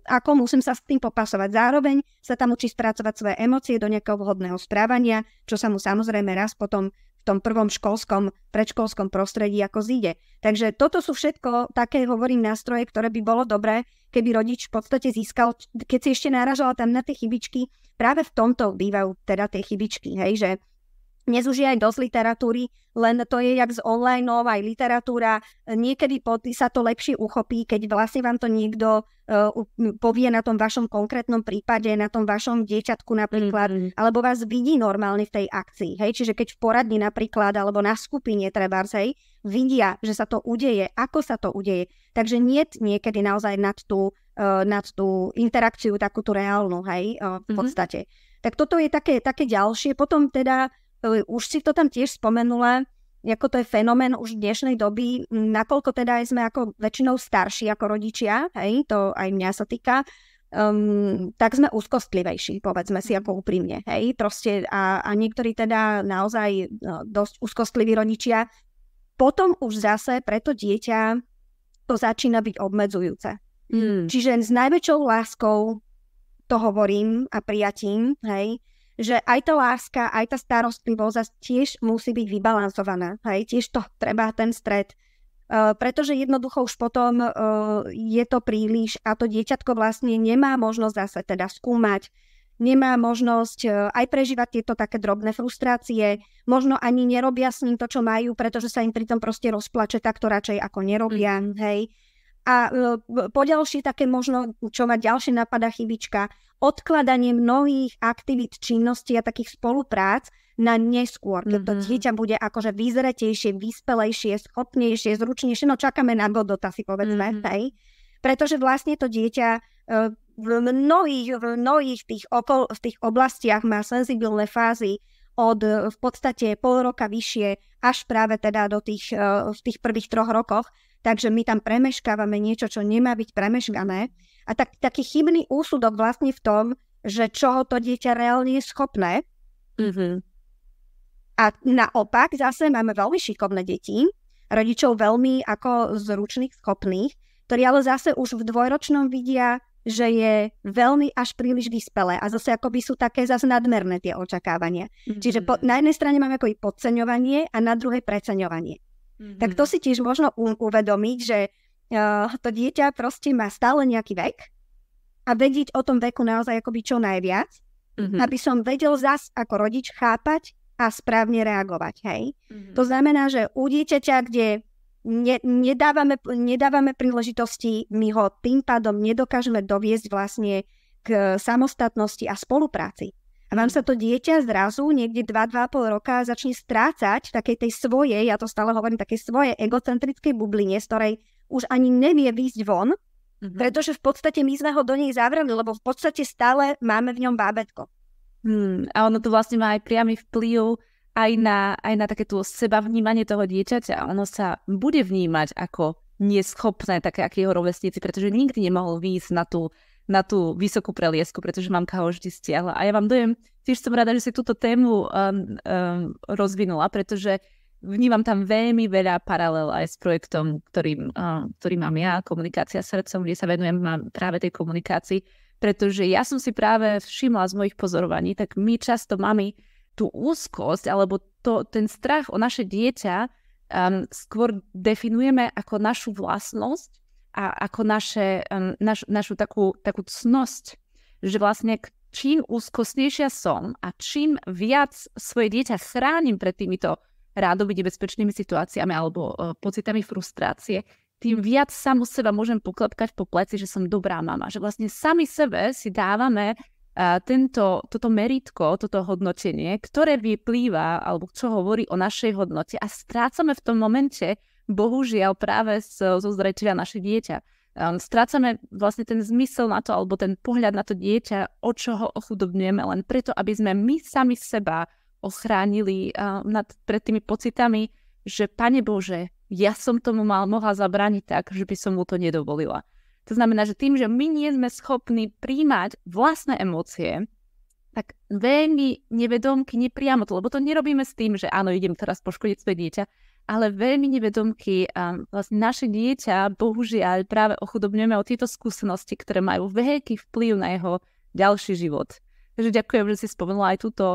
ako musím sa s tým popasovať. Zároveň sa tam učí spracovať svoje emócie do nejakého vhodného správania, čo sa mu samozrejme raz potom v tom prvom školskom, predškolskom prostredí ako zíde. Takže toto sú všetko také, hovorím, nástroje, ktoré by bolo dobré, keby rodič v podstate získal, keď si ešte náražala tam na tie chybičky, práve v tomto bývajú teda tie chybičky, hej, že dnes už je aj dosť literatúry, len to je jak z online aj literatúra. Niekedy sa to lepšie uchopí, keď vlastne vám to niekto uh, povie na tom vašom konkrétnom prípade, na tom vašom dieťatku napríklad, mm-hmm. alebo vás vidí normálne v tej akcii. Hej? Čiže keď v poradni napríklad, alebo na skupine trebárs, hej, vidia, že sa to udeje, ako sa to udeje. Takže nie niekedy naozaj nad tú, uh, nad tú interakciu takú tú reálnu, hej, uh, v mm-hmm. podstate. Mm-hmm. Tak toto je také, také ďalšie. Potom teda už si to tam tiež spomenula, ako to je fenomén už v dnešnej doby, nakoľko teda aj sme ako väčšinou starší ako rodičia, hej, to aj mňa sa týka, um, tak sme úzkostlivejší, povedzme si ako mhm. úprimne, hej, proste a, a niektorí teda naozaj no, dosť úzkostliví rodičia, potom už zase pre to dieťa to začína byť obmedzujúce. Mm. Čiže s najväčšou láskou to hovorím a prijatím, hej, že aj tá láska, aj tá starostlivosť tiež musí byť vybalansovaná. Hej? Tiež to treba ten stred. Uh, pretože jednoducho už potom uh, je to príliš a to dieťatko vlastne nemá možnosť zase teda skúmať, nemá možnosť uh, aj prežívať tieto také drobné frustrácie, možno ani nerobia s ním to, čo majú, pretože sa im pritom proste rozplače tak to radšej ako nerobia, mm. hej. A poďalšie také možno, čo ma ďalšie napadá chybička, odkladanie mnohých aktivít, činností a takých spoluprác na neskôr, keď mm-hmm. to mhm. dieťa bude akože vyzretejšie, vyspelejšie, schopnejšie, zručnejšie, no čakáme na Godota si povedzme, mm-hmm. hej? Pretože vlastne to dieťa e, v mnohých, v mnohých tých, okol, v tých oblastiach má senzibilné fázy, od e, v podstate pol roka vyššie až práve teda do tých, e, v tých prvých troch rokoch, Takže my tam premeškávame niečo, čo nemá byť premeškané. A tak, taký chybný úsudok vlastne v tom, že čoho to dieťa reálne je schopné. Mm-hmm. A naopak zase máme veľmi šikovné deti, rodičov veľmi ako zručných, schopných, ktorí ale zase už v dvojročnom vidia, že je veľmi až príliš vyspelé a zase akoby sú také zase nadmerné tie očakávania. Mm-hmm. Čiže po, mhm. na jednej strane máme ako i podceňovanie a na druhej preceňovanie. Mm-hmm. Tak to si tiež možno uvedomiť, že uh, to dieťa proste má stále nejaký vek a vedieť o tom veku naozaj akoby čo najviac, mm-hmm. aby som vedel zas ako rodič chápať a správne reagovať, hej. Mm-hmm. To znamená, že u dieťaťa, kde ne, nedávame, nedávame príležitosti, my ho tým pádom nedokážeme doviesť vlastne k eh, samostatnosti a spolupráci. A vám sa to dieťa zrazu niekde 2-2,5 roka začne strácať v takej tej svojej, ja to stále hovorím, takej svojej egocentrickej bubline, z ktorej už ani nevie výjsť von, mm-hmm. pretože v podstate my sme ho do nej zavreli, lebo v podstate stále máme v ňom bábetko. Hmm, a ono to vlastne má aj priamy vplyv aj na, aj na také tú seba vnímanie toho dieťaťa. Ono sa bude vnímať ako neschopné, také ako jeho rovesníci, pretože nikdy nemohol výjsť na tú na tú vysokú preliesku, pretože mamka ho vždy stiahla. A ja vám dojem, tiež som rada, že si túto tému um, um, rozvinula, pretože vnímam tam veľmi veľa paralel aj s projektom, ktorý, um, uh, ktorý mám ja, komunikácia srdcom, kde sa venujem práve tej komunikácii, pretože ja som si práve všimla z mojich pozorovaní, tak my často máme tú úzkosť alebo to, ten strach o naše dieťa um, skôr definujeme ako našu vlastnosť, a ako naše, naš, našu takú, takú cnosť, že vlastne čím úzkostnejšia som a čím viac svoje dieťa chránim pred týmito rádoby nebezpečnými situáciami alebo uh, pocitami frustrácie, tým viac samu seba môžem poklepkať po pleci, že som dobrá mama. Že vlastne sami sebe si dávame uh, tento, toto meritko, toto hodnotenie, ktoré vyplýva alebo čo hovorí o našej hodnote a strácame v tom momente bohužiaľ práve zo, zo naše dieťa. Um, strácame vlastne ten zmysel na to, alebo ten pohľad na to dieťa, o čo ho ochudobňujeme, len preto, aby sme my sami seba ochránili uh, nad, pred tými pocitami, že Pane Bože, ja som tomu mal, mohla zabrániť tak, že by som mu to nedovolila. To znamená, že tým, že my nie sme schopní príjmať vlastné emócie, tak veľmi nevedomky, nepriamo to, lebo to nerobíme s tým, že áno, idem teraz poškodiť svoje dieťa, ale veľmi nevedomky a vlastne naše dieťa bohužiaľ práve ochudobňujeme o tieto skúsenosti, ktoré majú veľký vplyv na jeho ďalší život. Takže ďakujem, že si spomenula aj túto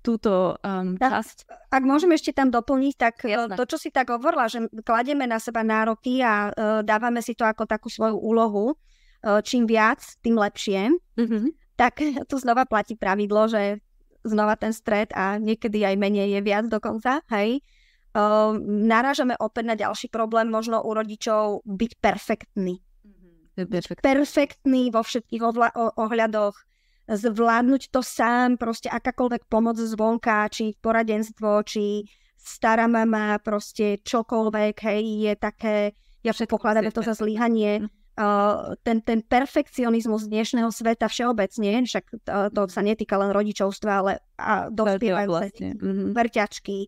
túto um, časť. Ak môžeme ešte tam doplniť, tak e, Jasne. to, čo si tak hovorila, že klademe na seba nároky a uh, dávame si to ako takú svoju úlohu, uh, čím viac, tým lepšie, mm-hmm. tak tu znova platí pravidlo, že znova ten stred a niekedy aj menej je viac dokonca, hej. Uh, uh, narážame opäť na ďalší problém, možno u rodičov byť perfektný. Mm-hmm. Byť perfektný vo všetkých ovla- ohľadoch, zvládnuť to sám, proste akákoľvek pomoc zvonka, či poradenstvo, či stará mama, proste čokoľvek, hej, je také, ja všetko pokladám to za zlyhanie. mm Uh, ten, ten perfekcionizmus dnešného sveta všeobecne, však e, to, to mm-hmm. sa netýka len rodičovstva, ale a dospievajúce vlastne. Mm-hmm. verťačky,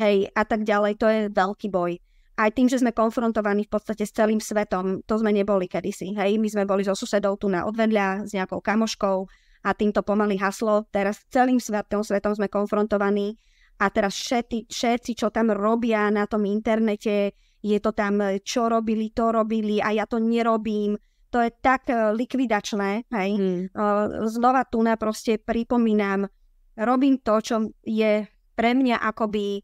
hej, a tak ďalej, to je veľký boj. Aj tým, že sme konfrontovaní v podstate s celým svetom, to sme neboli kedysi, hej, my sme boli so susedou tu na odvedľa s nejakou kamoškou a týmto pomaly haslo, teraz celým svetom, svetom sme konfrontovaní a teraz všetci, všetci, čo tam robia na tom internete, je to tam, e, čo robili, to robili a ja to nerobím, to je tak e, likvidačné, hej. Hmm. Znova tu na proste pripomínam, robím to, čo je pre mňa akoby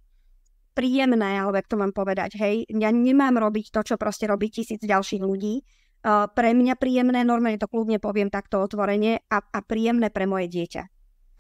príjemné, alebo jak to mám povedať, hej, ja nemám robiť to, čo proste robí tisíc ďalších ľudí. Uh, pre mňa príjemné, normálne to kľudne poviem takto otvorene, a, a príjemné pre moje dieťa.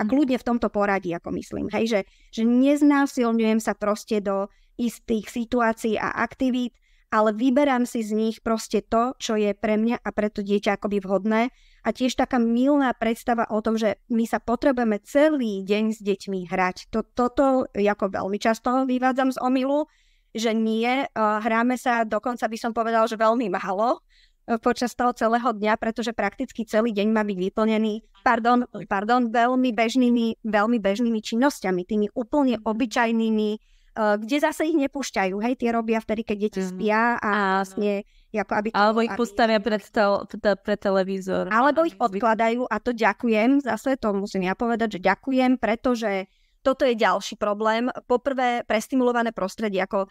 A mhm. kľudne v tomto poradí, ako myslím, hej, že, že neznásilňujem sa proste do istých situácií a aktivít, ale vyberám si z nich proste to, čo je pre mňa a pre to dieťa akoby vhodné a tiež taká milná predstava o tom, že my sa potrebujeme celý deň s deťmi hrať. To, toto, ako veľmi často vyvádzam z omilu, že nie, eh, hráme sa, dokonca by som povedal, že veľmi málo eh, počas toho celého dňa, pretože prakticky celý deň má byť vyplnený, pardon, pardon veľmi, bežnými, veľmi bežnými činnosťami, tými úplne mhm. obyčajnými, eh, kde zase ich nepúšťajú. Hej, tie robia vtedy, keď deti mhm. spia a vlastne Jako aby Alebo ich aby... postavia pred, tel, teda pre televízor. Alebo ich odkladajú a to ďakujem. Zase to musím ja povedať, že ďakujem, pretože toto je ďalší problém. Poprvé, prestimulované prostredie. Ako, uh,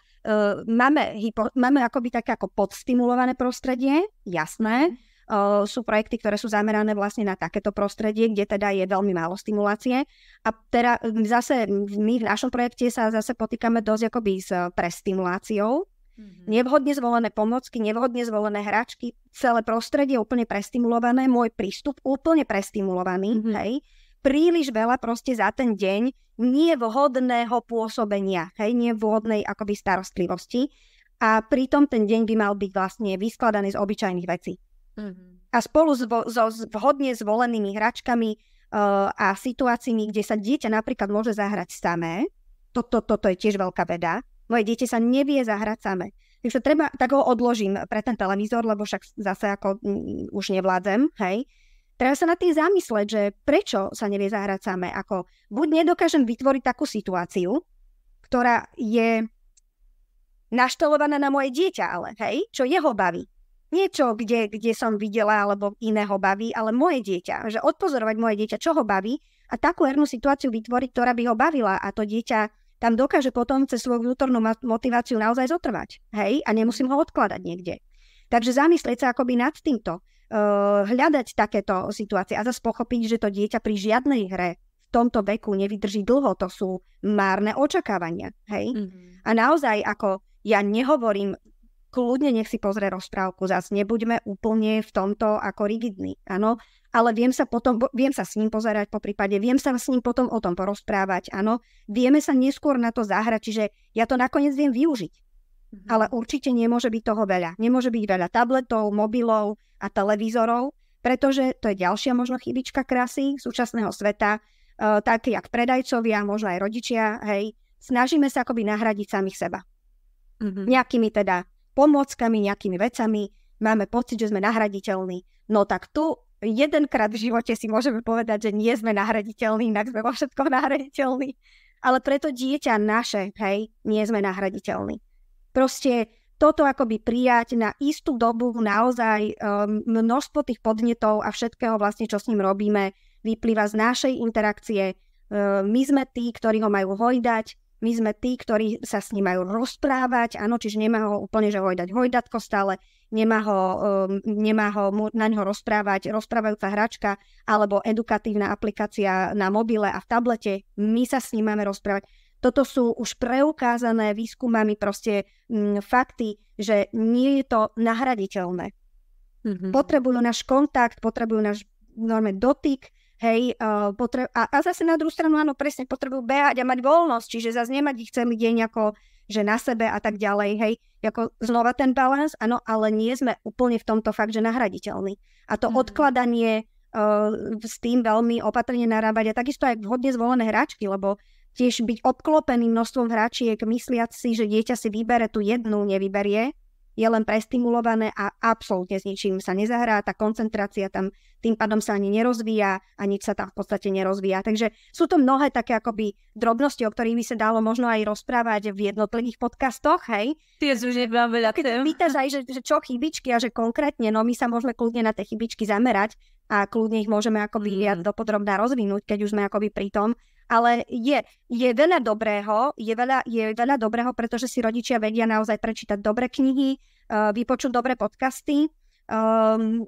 máme, hypo, máme akoby také ako podstimulované prostredie, jasné. Uh, sú projekty, ktoré sú zamerané vlastne na takéto prostredie, kde teda je veľmi málo stimulácie. A teda zase my v našom projekte sa zase potýkame dosť akoby s prestimuláciou, Mm-hmm. Nevhodne zvolené pomocky, nevhodne zvolené hračky, celé prostredie úplne prestimulované, môj prístup úplne prestimulovaný, mm-hmm. hej. Príliš veľa proste za ten deň nevhodného pôsobenia, hej, nevhodnej akoby starostlivosti a pritom ten deň by mal byť vlastne vyskladaný z obyčajných vecí. Mm-hmm. A spolu zvo- so vhodne zvolenými hračkami uh, eh, a situáciami, kde sa dieťa napríklad môže zahrať samé, toto, to, to je tiež veľká veda, moje dieťa sa nevie zahrať samé. Takže treba, tak ho odložím pre ten televízor, lebo však zase ako m, mm, mm, už nevládzem, hej. Treba sa nad tým zamysleť, že prečo sa nevie zahrať samé. Ako buď nedokážem vytvoriť takú situáciu, ktorá je naštelovaná na moje dieťa, ale hej, čo jeho baví. Niečo, kde, kde som videla alebo iného baví, ale moje dieťa. Že odpozorovať moje dieťa, čo ho baví a takú hernú situáciu vytvoriť, ktorá by ho bavila a to dieťa tam dokáže potom cez svoju vnútornú motiváciu naozaj zotrvať. Hej? A nemusím ho odkladať niekde. Takže zamyslieť sa akoby nad týmto. Uh, hľadať takéto situácie a zase pochopiť, že to dieťa pri žiadnej hre v tomto veku nevydrží dlho. To sú márne očakávania. Hej? Mm-hmm. A naozaj, ako ja nehovorím, kľudne nech si pozrie rozprávku. zase nebuďme úplne v tomto ako rigidní. Áno, ale viem sa potom, viem sa s ním pozerať po prípade, viem sa s ním potom o tom porozprávať, áno. Vieme sa neskôr na to zahrať, čiže ja to nakoniec viem využiť. Mm-hmm. Ale určite nemôže byť toho veľa. Nemôže byť veľa tabletov, mobilov a televízorov, pretože to je ďalšia možno chybička krásy súčasného sveta, e, tak jak predajcovia, možno aj rodičia, hej, snažíme sa akoby nahradiť samých seba. Mm-hmm. Nejakými teda pomôckami, nejakými vecami, máme pocit, že sme nahraditeľní. No tak tu jedenkrát v živote si môžeme povedať, že nie sme nahraditeľní, inak sme vo všetko nahraditeľní. Ale preto dieťa naše, hej, nie sme nahraditeľní. Proste toto akoby prijať na istú dobu naozaj um, množstvo tých podnetov a všetkého vlastne, čo s ním robíme, vyplýva z našej interakcie. Um, my sme tí, ktorí ho majú hojdať, my sme tí, ktorí sa s ním majú rozprávať, áno, čiže nemá ho úplne, že hojdať hojdatko stále, nemá ho, um, nemá ho na ňo rozprávať rozprávajúca hračka alebo edukatívna aplikácia na mobile a v tablete. My sa s ním máme rozprávať. Toto sú už preukázané výskumami proste m, mm, fakty, že nie je to nahraditeľné. Mm-hmm. Potrebujú náš kontakt, potrebujú náš normálne dotyk, Hej, uh, potre- a, a zase na druhú stranu, áno, presne potrebujú behať a mať voľnosť, čiže zase nemať ich celý deň ako že na sebe a tak ďalej, hej, ako znova ten balans, áno, ale nie sme úplne v tomto fakt, že nahraditeľní. A to mm. odkladanie uh, s tým veľmi opatrne narábať a takisto aj vhodne zvolené hráčky, lebo tiež byť obklopený množstvom hráčiek, mysliať si, že dieťa si vybere tú jednu, nevyberie, je len prestimulované a absolútne s ničím sa nezahrá, tá koncentrácia tam tým pádom sa ani nerozvíja a nič sa tam v podstate nerozvíja. Takže sú to mnohé také akoby drobnosti, o ktorých by sa dalo možno aj rozprávať v jednotlivých podcastoch, hej? Tie už nemám veľa tém. Pýtaš aj, že, že čo chybičky a že konkrétne, no my sa môžeme kľudne na tie chybičky zamerať a kľudne ich môžeme akoby mm. dopodrobná rozvinúť, keď už sme akoby pri tom, ale je, je veľa dobrého, je veľa, je veľa dobrého, pretože si rodičia vedia naozaj prečítať dobré knihy, eh, vypočuť dobré podcasty, ehm,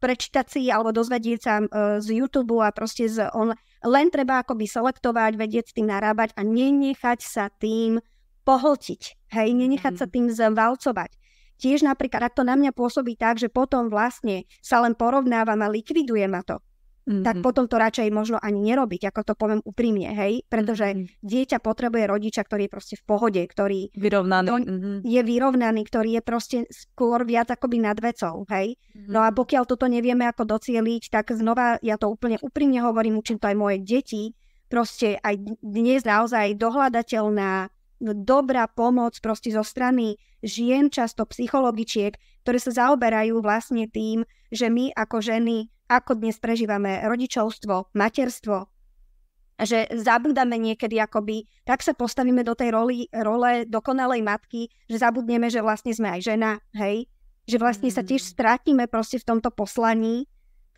prečítať si alebo dozvedieť sa eh, z YouTube a proste z on, len treba akoby selektovať, vedieť s tým narábať a nenechať sa tým pohltiť, hej, nenechať mm. sa mhm. tým zvalcovať. Tiež napríklad, ak to na mňa pôsobí tak, že potom vlastne sa len porovnávam a likviduje ma to, mm-hmm. tak mhm. potom to radšej možno ani nerobiť, ako to poviem úprimne, hej, pretože mm-hmm. dieťa potrebuje rodiča, ktorý je proste v pohode, ktorý vyrovnaný. mm-hmm. je vyrovnaný, ktorý je proste skôr viac akoby nad vecou, hej. Mm-hmm. No a pokiaľ toto nevieme ako docieliť, tak znova ja to úplne úprimne hovorím, učím to aj moje deti, proste aj dnes naozaj dohľadateľná dobrá pomoc proste zo strany žien, často psychologičiek, ktoré sa zaoberajú vlastne tým, že my ako ženy ako dnes prežívame rodičovstvo, materstvo, že zabúdame niekedy akoby, tak sa postavíme do tej roli, role dokonalej matky, že zabudneme, že vlastne sme aj žena, hej? Že vlastne sa tiež mm. strátime proste v tomto poslaní,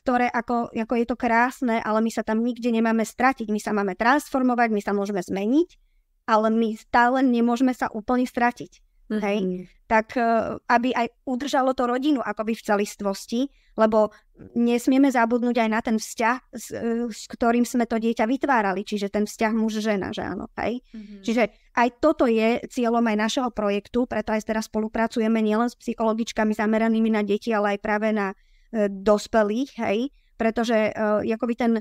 ktoré ako, ako je to krásne, ale my sa tam nikde nemáme stratiť, my sa máme transformovať, my sa môžeme zmeniť, ale my stále nemôžeme sa úplne stratiť. Mm-hmm. Hej? Tak e, aby aj udržalo to rodinu akoby v celistvosti, lebo nesmieme zabudnúť aj na ten vzťah, s, e, s ktorým sme to dieťa vytvárali, čiže ten vzťah muž-žena, že áno. Hej? Mm-hmm. Čiže aj toto je cieľom aj našeho projektu, preto aj teraz spolupracujeme nielen s psychologičkami zameranými na deti, ale aj práve na e, dospelých, hej? pretože e, akoby ten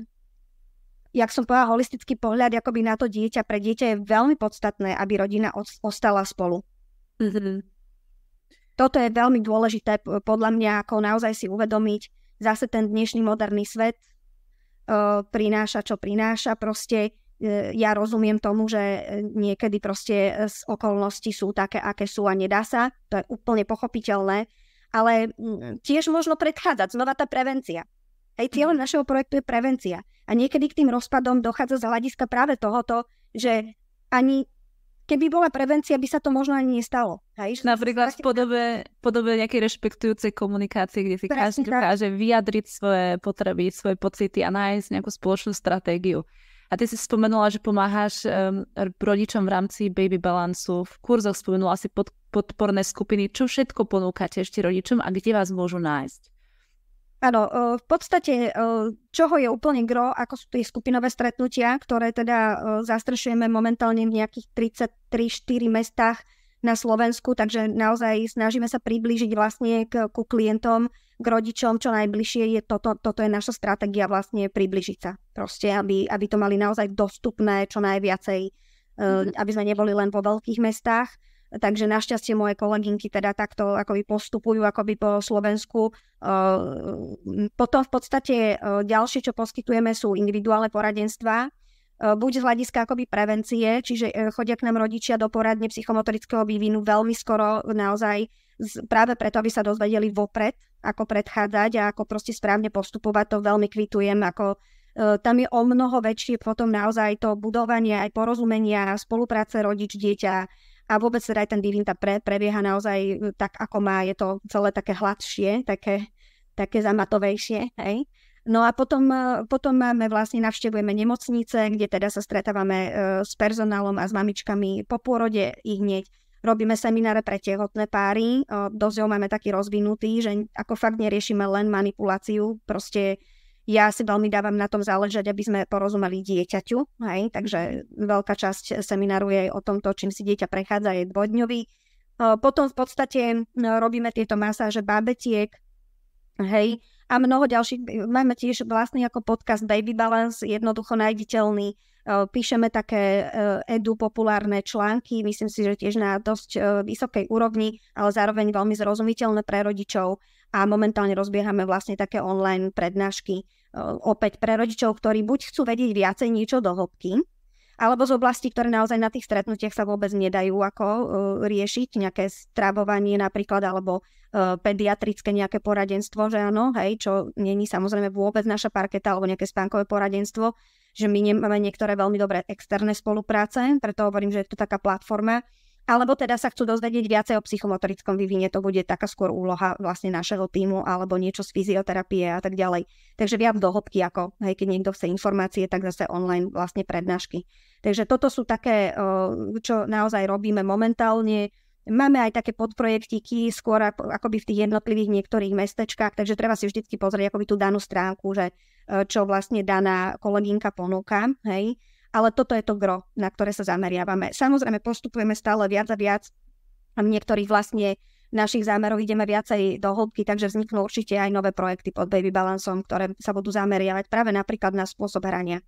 jak som povedala, holistický pohľad akoby na to dieťa. Pre dieťa je veľmi podstatné, aby rodina ostala spolu. Mm-hmm. Toto je veľmi dôležité podľa mňa, ako naozaj si uvedomiť. Zase ten dnešný moderný svet uh, prináša, čo prináša. Proste uh, ja rozumiem tomu, že e, niekedy proste z okolnosti sú také, aké sú a nedá sa. To je úplne pochopiteľné. Ale tiež možno predchádzať. Znova tá prevencia. Hej, cieľom mm-hmm. našeho projektu je prevencia. A niekedy k tým rozpadom dochádza z hľadiska práve tohoto, že ani keby bola prevencia, by sa to možno ani nestalo. Hej? Napríklad v vlastne- podobe, podobe nejakej rešpektujúcej komunikácie, kde si každý dokáže vyjadriť svoje potreby, svoje pocity a nájsť nejakú spoločnú stratégiu. A ty si spomenula, že pomáhaš um, rodičom v rámci baby balancu. V kurzoch spomenula si pod, podporné skupiny. Čo všetko ponúkate ešte rodičom a kde vás môžu nájsť? Áno, e, v podstate, e, čoho je úplne gro, ako sú tie skupinové stretnutia, ktoré teda e, zastrešujeme momentálne v nejakých 33-4 mestách na Slovensku, takže naozaj snažíme sa priblížiť vlastne k, ku klientom, k rodičom, čo najbližšie je toto, toto je naša stratégia vlastne približiť sa. Proste, aby, aby to mali naozaj dostupné čo najviacej, mhm. aby sme neboli len vo veľkých mestách. Takže našťastie moje kolegynky teda takto akoby postupujú akoby po Slovensku. Ehm, potom v podstate e, ďalšie, čo poskytujeme, sú individuálne poradenstva, e, buď z hľadiska akoby prevencie, čiže e, chodia k nám rodičia do poradne psychomotorického vývinu veľmi skoro naozaj práve preto, aby sa dozvedeli vopred, ako predchádzať a ako proste správne postupovať, to veľmi kvitujem, ako tam je o mnoho väčšie potom naozaj to budovanie aj porozumenia, spolupráce rodič-dieťa, a vôbec teda aj ten divinta tá pre, prebieha naozaj tak, ako má, je to celé také hladšie, také, také zamatovejšie, hej. No a potom, e, potom máme vlastne, navštevujeme nemocnice, kde teda sa stretávame e, s personálom a s mamičkami po pôrode i hneď. Robíme semináre pre tehotné páry, e, dosť máme taký rozvinutý, že ako fakt neriešime len manipuláciu, proste ja si veľmi dávam na tom záležať, aby sme porozumeli dieťaťu, hej, takže veľká časť semináru je o tomto, čím si dieťa prechádza, je dvodňový. Potom v podstate robíme tieto masáže bábetiek, hej, a mnoho ďalších, máme tiež vlastný ako podcast Baby Balance, jednoducho nájditeľný, píšeme také e, edu populárne články, myslím si, že tiež na dosť e, vysokej úrovni, ale zároveň veľmi zrozumiteľné pre rodičov a momentálne rozbiehame vlastne také online prednášky e, opäť pre rodičov, ktorí buď chcú vedieť viacej niečo do hĺbky, alebo z oblasti, ktoré naozaj na tých stretnutiach sa vôbec nedajú ako riešiť, nejaké strávovanie napríklad, alebo pediatrické nejaké poradenstvo, že áno, hej, čo není samozrejme vôbec naša parketa, alebo nejaké spánkové poradenstvo, že my nemáme niektoré veľmi dobré externé spolupráce, preto hovorím, že je to taká platforma, alebo teda sa chcú dozvedieť viacej o psychomotorickom vývine, to bude taká skôr úloha vlastne našeho týmu alebo niečo z fyzioterapie a tak ďalej. Takže viac do hĺbky ako, hej, keď niekto chce informácie, tak zase online vlastne prednášky. Takže toto sú také, eh, čo naozaj robíme momentálne, Máme aj také podprojektiky skôr ako, akoby v tých jednotlivých niektorých mestečkách, takže treba si vždy pozrieť akoby tú danú stránku, že e, čo vlastne daná kolegynka ponúka, hej. Ale toto je to gro, na ktoré sa zameriavame. Samozrejme, postupujeme stále viac a viac a niektorých vlastne našich zámerov ideme viacej do hĺbky, takže vzniknú určite aj nové projekty pod Baby Balanceom, ktoré sa budú zameriavať práve napríklad na spôsob hrania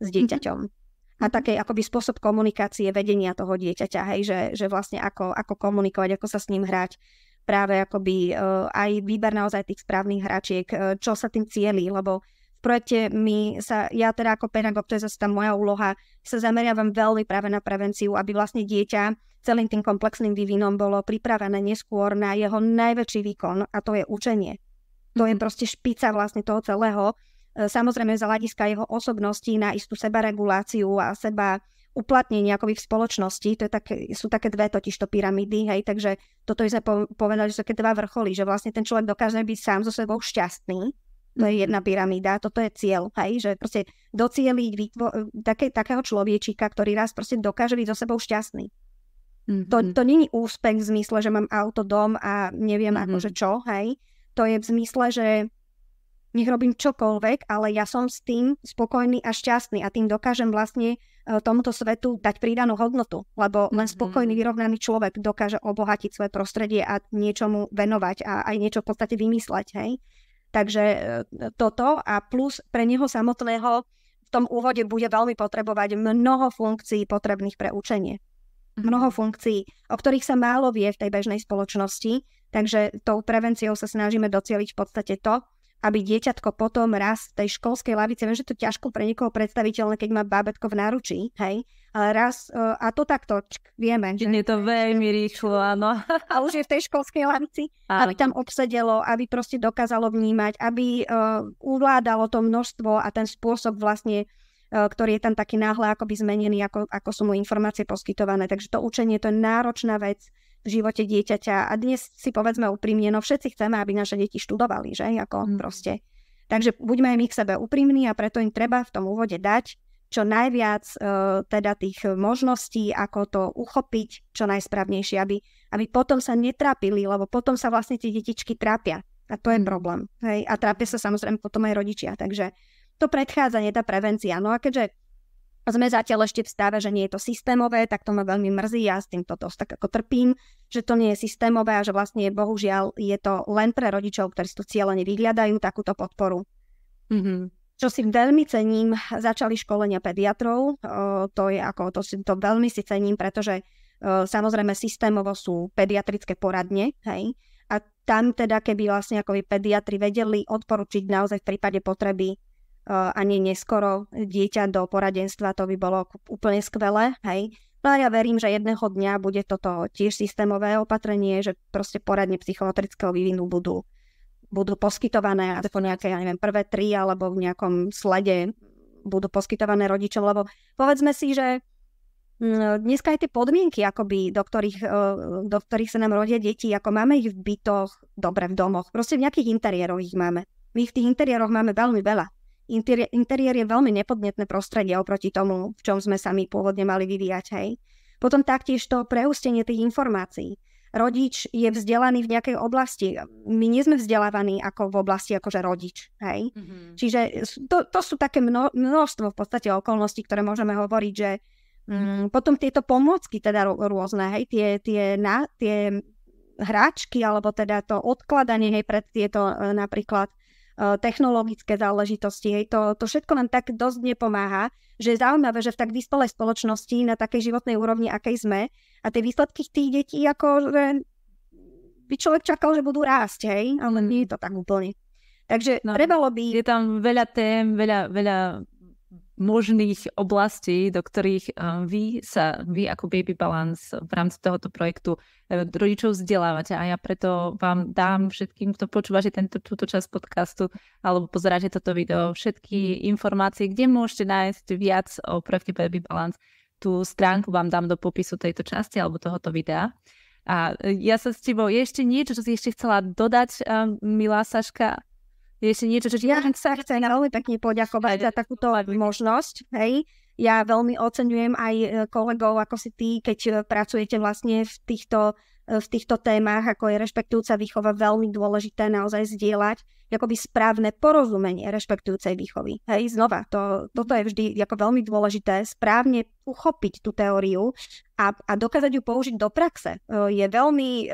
s mhm. dieťaťom. Mm-hmm na taký akoby spôsob komunikácie vedenia toho dieťaťa, hej, že, že vlastne ako, ako komunikovať, ako sa s ním hrať, práve akoby uh, aj výber naozaj tých správnych hračiek, uh, čo sa tým cieli, lebo v projekte my sa, ja teda ako pedagóg, to je zase tá moja úloha, sa zameriavam veľmi práve na prevenciu, aby vlastne dieťa celým tým komplexným vývinom bolo pripravené neskôr na jeho najväčší výkon a to je učenie. To je mhm. proste špica vlastne toho celého E, samozrejme z hľadiska jeho osobnosti na istú sebareguláciu a seba uplatnenie ako v spoločnosti, to je také, sú také dve totižto pyramídy, hej, takže toto sme povedali, že sú také dva vrcholy, že vlastne ten človek dokáže byť sám so sebou šťastný, to je mhm. jedna pyramída, toto je cieľ, hej, že proste docieliť vytvo- také, takého človečíka, ktorý raz proste dokáže byť so sebou šťastný. Mm-hmm. To, mhm. to není úspech v zmysle, že mám auto, dom a neviem mm-hmm. akože čo, hej, to je v zmysle, že nech robím čokoľvek, ale ja som s tým spokojný a šťastný a tým dokážem vlastne e, tomuto svetu dať pridanú hodnotu, lebo len mhm. spokojný, vyrovnaný človek dokáže obohatiť svoje prostredie a niečomu venovať a aj niečo v podstate vymysleť, hej. Takže e, toto a plus pre neho samotného v tom úvode bude veľmi potrebovať mnoho funkcií potrebných pre učenie. Mhm. Mnoho funkcií, o ktorých sa málo vie v tej bežnej spoločnosti, takže tou prevenciou sa snažíme docieliť v podstate to, aby dieťatko potom raz v tej školskej lavici, viem, že to ťažko pre niekoho predstaviteľné, keď má bábetko v náručí, hej, ale raz, e, a to takto, čk, vieme. Že je to veľmi rýchlo, áno. A už je v tej školskej lavici, áno. aby tam obsedelo, aby proste dokázalo vnímať, aby uh, uvládalo to množstvo a ten spôsob vlastne e, ktorý je tam taký náhle akoby zmenený, ako, ako sú mu informácie poskytované. Takže to učenie to je náročná vec v živote dieťaťa. A dnes si povedzme úprimne, no všetci chceme, aby naše deti študovali, že? Ako mm. proste. Takže buďme aj my k sebe úprimní a preto im treba v tom úvode dať čo najviac e, teda tých možností, ako to uchopiť čo najsprávnejšie, aby, aby potom sa netrápili, lebo potom sa vlastne tie detičky trápia. A to je mhm. problém. Hej? A trápia sa samozrejme potom aj rodičia. Takže to predchádzanie, tá prevencia. No a keďže sme zatiaľ ešte v stave, že nie je to systémové, tak to ma veľmi mrzí, ja s týmto dosť tak ako trpím, že to nie je systémové a že vlastne bohužiaľ je to len pre rodičov, ktorí si tu cieľene vyhľadajú takúto podporu. Mm-hmm. Čo si veľmi cením, začali školenia pediatrov, to je ako, to, si, to veľmi si cením, pretože samozrejme systémovo sú pediatrické poradne, hej, a tam teda, keby vlastne ako by pediatri vedeli odporučiť naozaj v prípade potreby Eh, ani neskoro dieťa do poradenstva, to by bolo úplne skvelé, hej. No a ja verím, že jedného dňa bude toto tiež systémové opatrenie, že proste poradne psychomotrického vývinu budú, budú poskytované ako nejaké, ja neviem, prvé tri alebo v nejakom slede budú poskytované rodičom, lebo povedzme si, že mm, dneska aj tie podmienky, akoby, do, ktorých, eh, do ktorých sa nám rodia deti, ako máme ich v bytoch, dobre v domoch, proste v nejakých interiéroch ich máme. My v tých interiéroch máme veľmi veľa. Interi- interiér je veľmi nepodnetné prostredie oproti tomu, v čom sme sa my pôvodne mali vyvíjať. Hej. Potom taktiež to preústenie tých informácií. Rodič je vzdelaný v nejakej oblasti. My nie sme vzdelávaní ako v oblasti akože rodič. Hej. Mm-hmm. Čiže to, to sú také mno- množstvo v podstate okolností, ktoré môžeme hovoriť, že mm, potom tieto pomôcky teda rôzne, hej, tie, tie, na, tie hráčky alebo teda to odkladanie hej, pred tieto e, napríklad E, technologické záležitosti. Hej, to, to všetko nám tak dosť nepomáha, že je zaujímavé, že v tak vyspelej spoločnosti na takej životnej úrovni, akej sme, a tie výsledky tých detí, ako že by človek čakal, že budú rásť, hej, ale nie je mhm. to tak úplne. Takže no, trebalo by... Je tam veľa tém, veľa, veľa možných oblastí, do ktorých eh, vy sa, vy ako Baby Balance v rámci tohoto projektu eh, rodičov vzdelávate a ja preto vám dám všetkým, kto počúva, že tento, túto časť podcastu alebo pozeráte toto video, všetky informácie, kde môžete nájsť viac o projekte Baby Balance. Tú stránku vám dám do popisu tejto časti alebo tohoto videa. A eh, ja sa s tebou, je ešte niečo, čo si ešte chcela dodať, milá Saška? Je si niečo, čo Ja ja sa chcem veľmi pekne poďakovať za takúto možnosť. Hej. Ja veľmi oceňujem aj e, kolegov, ako si ty, keď e, pracujete vlastne v týchto, e, v týchto témach, ako je rešpektujúca výchova, veľmi dôležité naozaj zdieľať akoby správne porozumenie rešpektujúcej výchovy. Hej, znova, to, toto je vždy ako veľmi dôležité, správne uchopiť tú teóriu a, a dokázať ju použiť do praxe. Je veľmi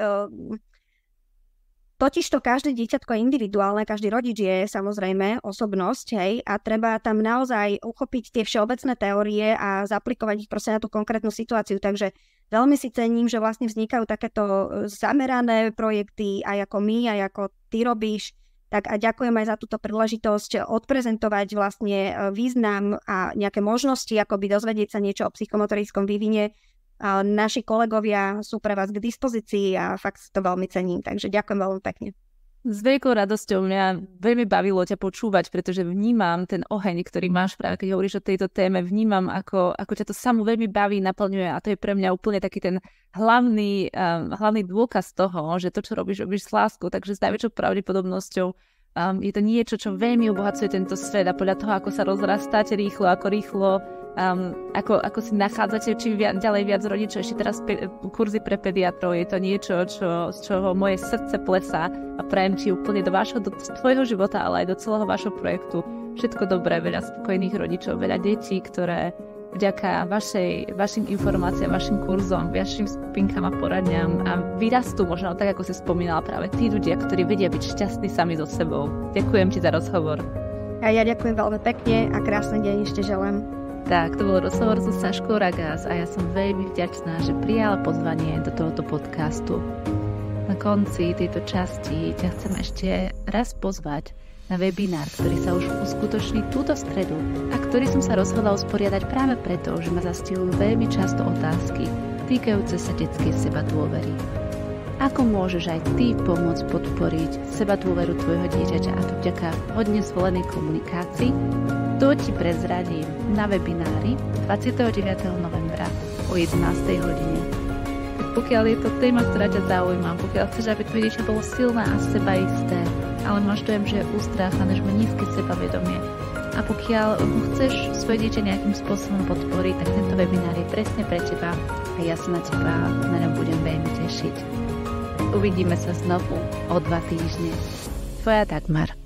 Totižto každé dieťatko je individuálne, každý rodič je samozrejme osobnosť, hej, a treba tam naozaj uchopiť tie všeobecné teórie a zaplikovať ich proste na tú konkrétnu situáciu. Takže veľmi si cením, že vlastne vznikajú takéto e, zamerané projekty aj ako my, aj ako ty robíš. Tak a ďakujem aj za túto príležitosť odprezentovať vlastne e, význam a nejaké možnosti, ako by dozvedieť sa niečo o psychomotorickom vývine Naši kolegovia sú pre vás k dispozícii a fakt si to veľmi cením. Takže ďakujem veľmi pekne. S veľkou radosťou mňa veľmi bavilo ťa počúvať, pretože vnímam ten oheň, ktorý máš práve, keď hovoríš o tejto téme, vnímam, ako, ako ťa to samo veľmi baví, naplňuje a to je pre mňa úplne taký ten hlavný, um, hlavný dôkaz toho, že to, čo robíš, robíš s láskou, takže s najväčšou pravdepodobnosťou um, je to niečo, čo veľmi obohacuje tento svet a podľa toho, ako sa rozrastáte rýchlo, ako rýchlo um, ako, ako si nachádzate či viac, ďalej viac rodičov. Ešte teraz pe- kurzy pre pediatrov, je to niečo, čo, z čoho moje srdce plesá a prajem ti úplne do vášho, do tvojho života, ale aj do celého vášho projektu. Všetko dobré, veľa spokojných rodičov, veľa detí, ktoré vďaka vašej, vašim informáciám, vašim kurzom, vašim skupinkám a poradňam a vyrastú možno tak, ako si spomínala práve tí ľudia, ktorí vedia byť šťastní sami so sebou. Ďakujem ti za rozhovor. A ja ďakujem veľmi pekne a krásny deň ešte želám. Tak, to bol rozhovor so Saškou Ragás a ja som veľmi vďačná, že prijala pozvanie do tohoto podcastu. Na konci tejto časti ťa chcem ešte raz pozvať na webinár, ktorý sa už uskutoční túto stredu a ktorý som sa rozhodla usporiadať práve preto, že ma zastihujú veľmi často otázky týkajúce sa detskej seba dôvery. Ako môžeš aj ty pomôcť podporiť seba dôveru tvojho dieťaťa a to vďaka hodne zvolenej komunikácii to ti prezradím na webinári 29. novembra o 11. hodine. Pokiaľ je to téma, ktorá ťa zaujíma, pokiaľ chceš, aby tvoje dieťa bolo silné a sebaisté, ale máš dojem, že je ustráchané, že má nízke sebavedomie, a pokiaľ chceš svoje dieťa nejakým spôsobom podporiť, tak tento webinár je presne pre teba a ja sa na teba na ňom budem veľmi tešiť. Uvidíme sa znovu o dva týždne. Tvoja Dagmar.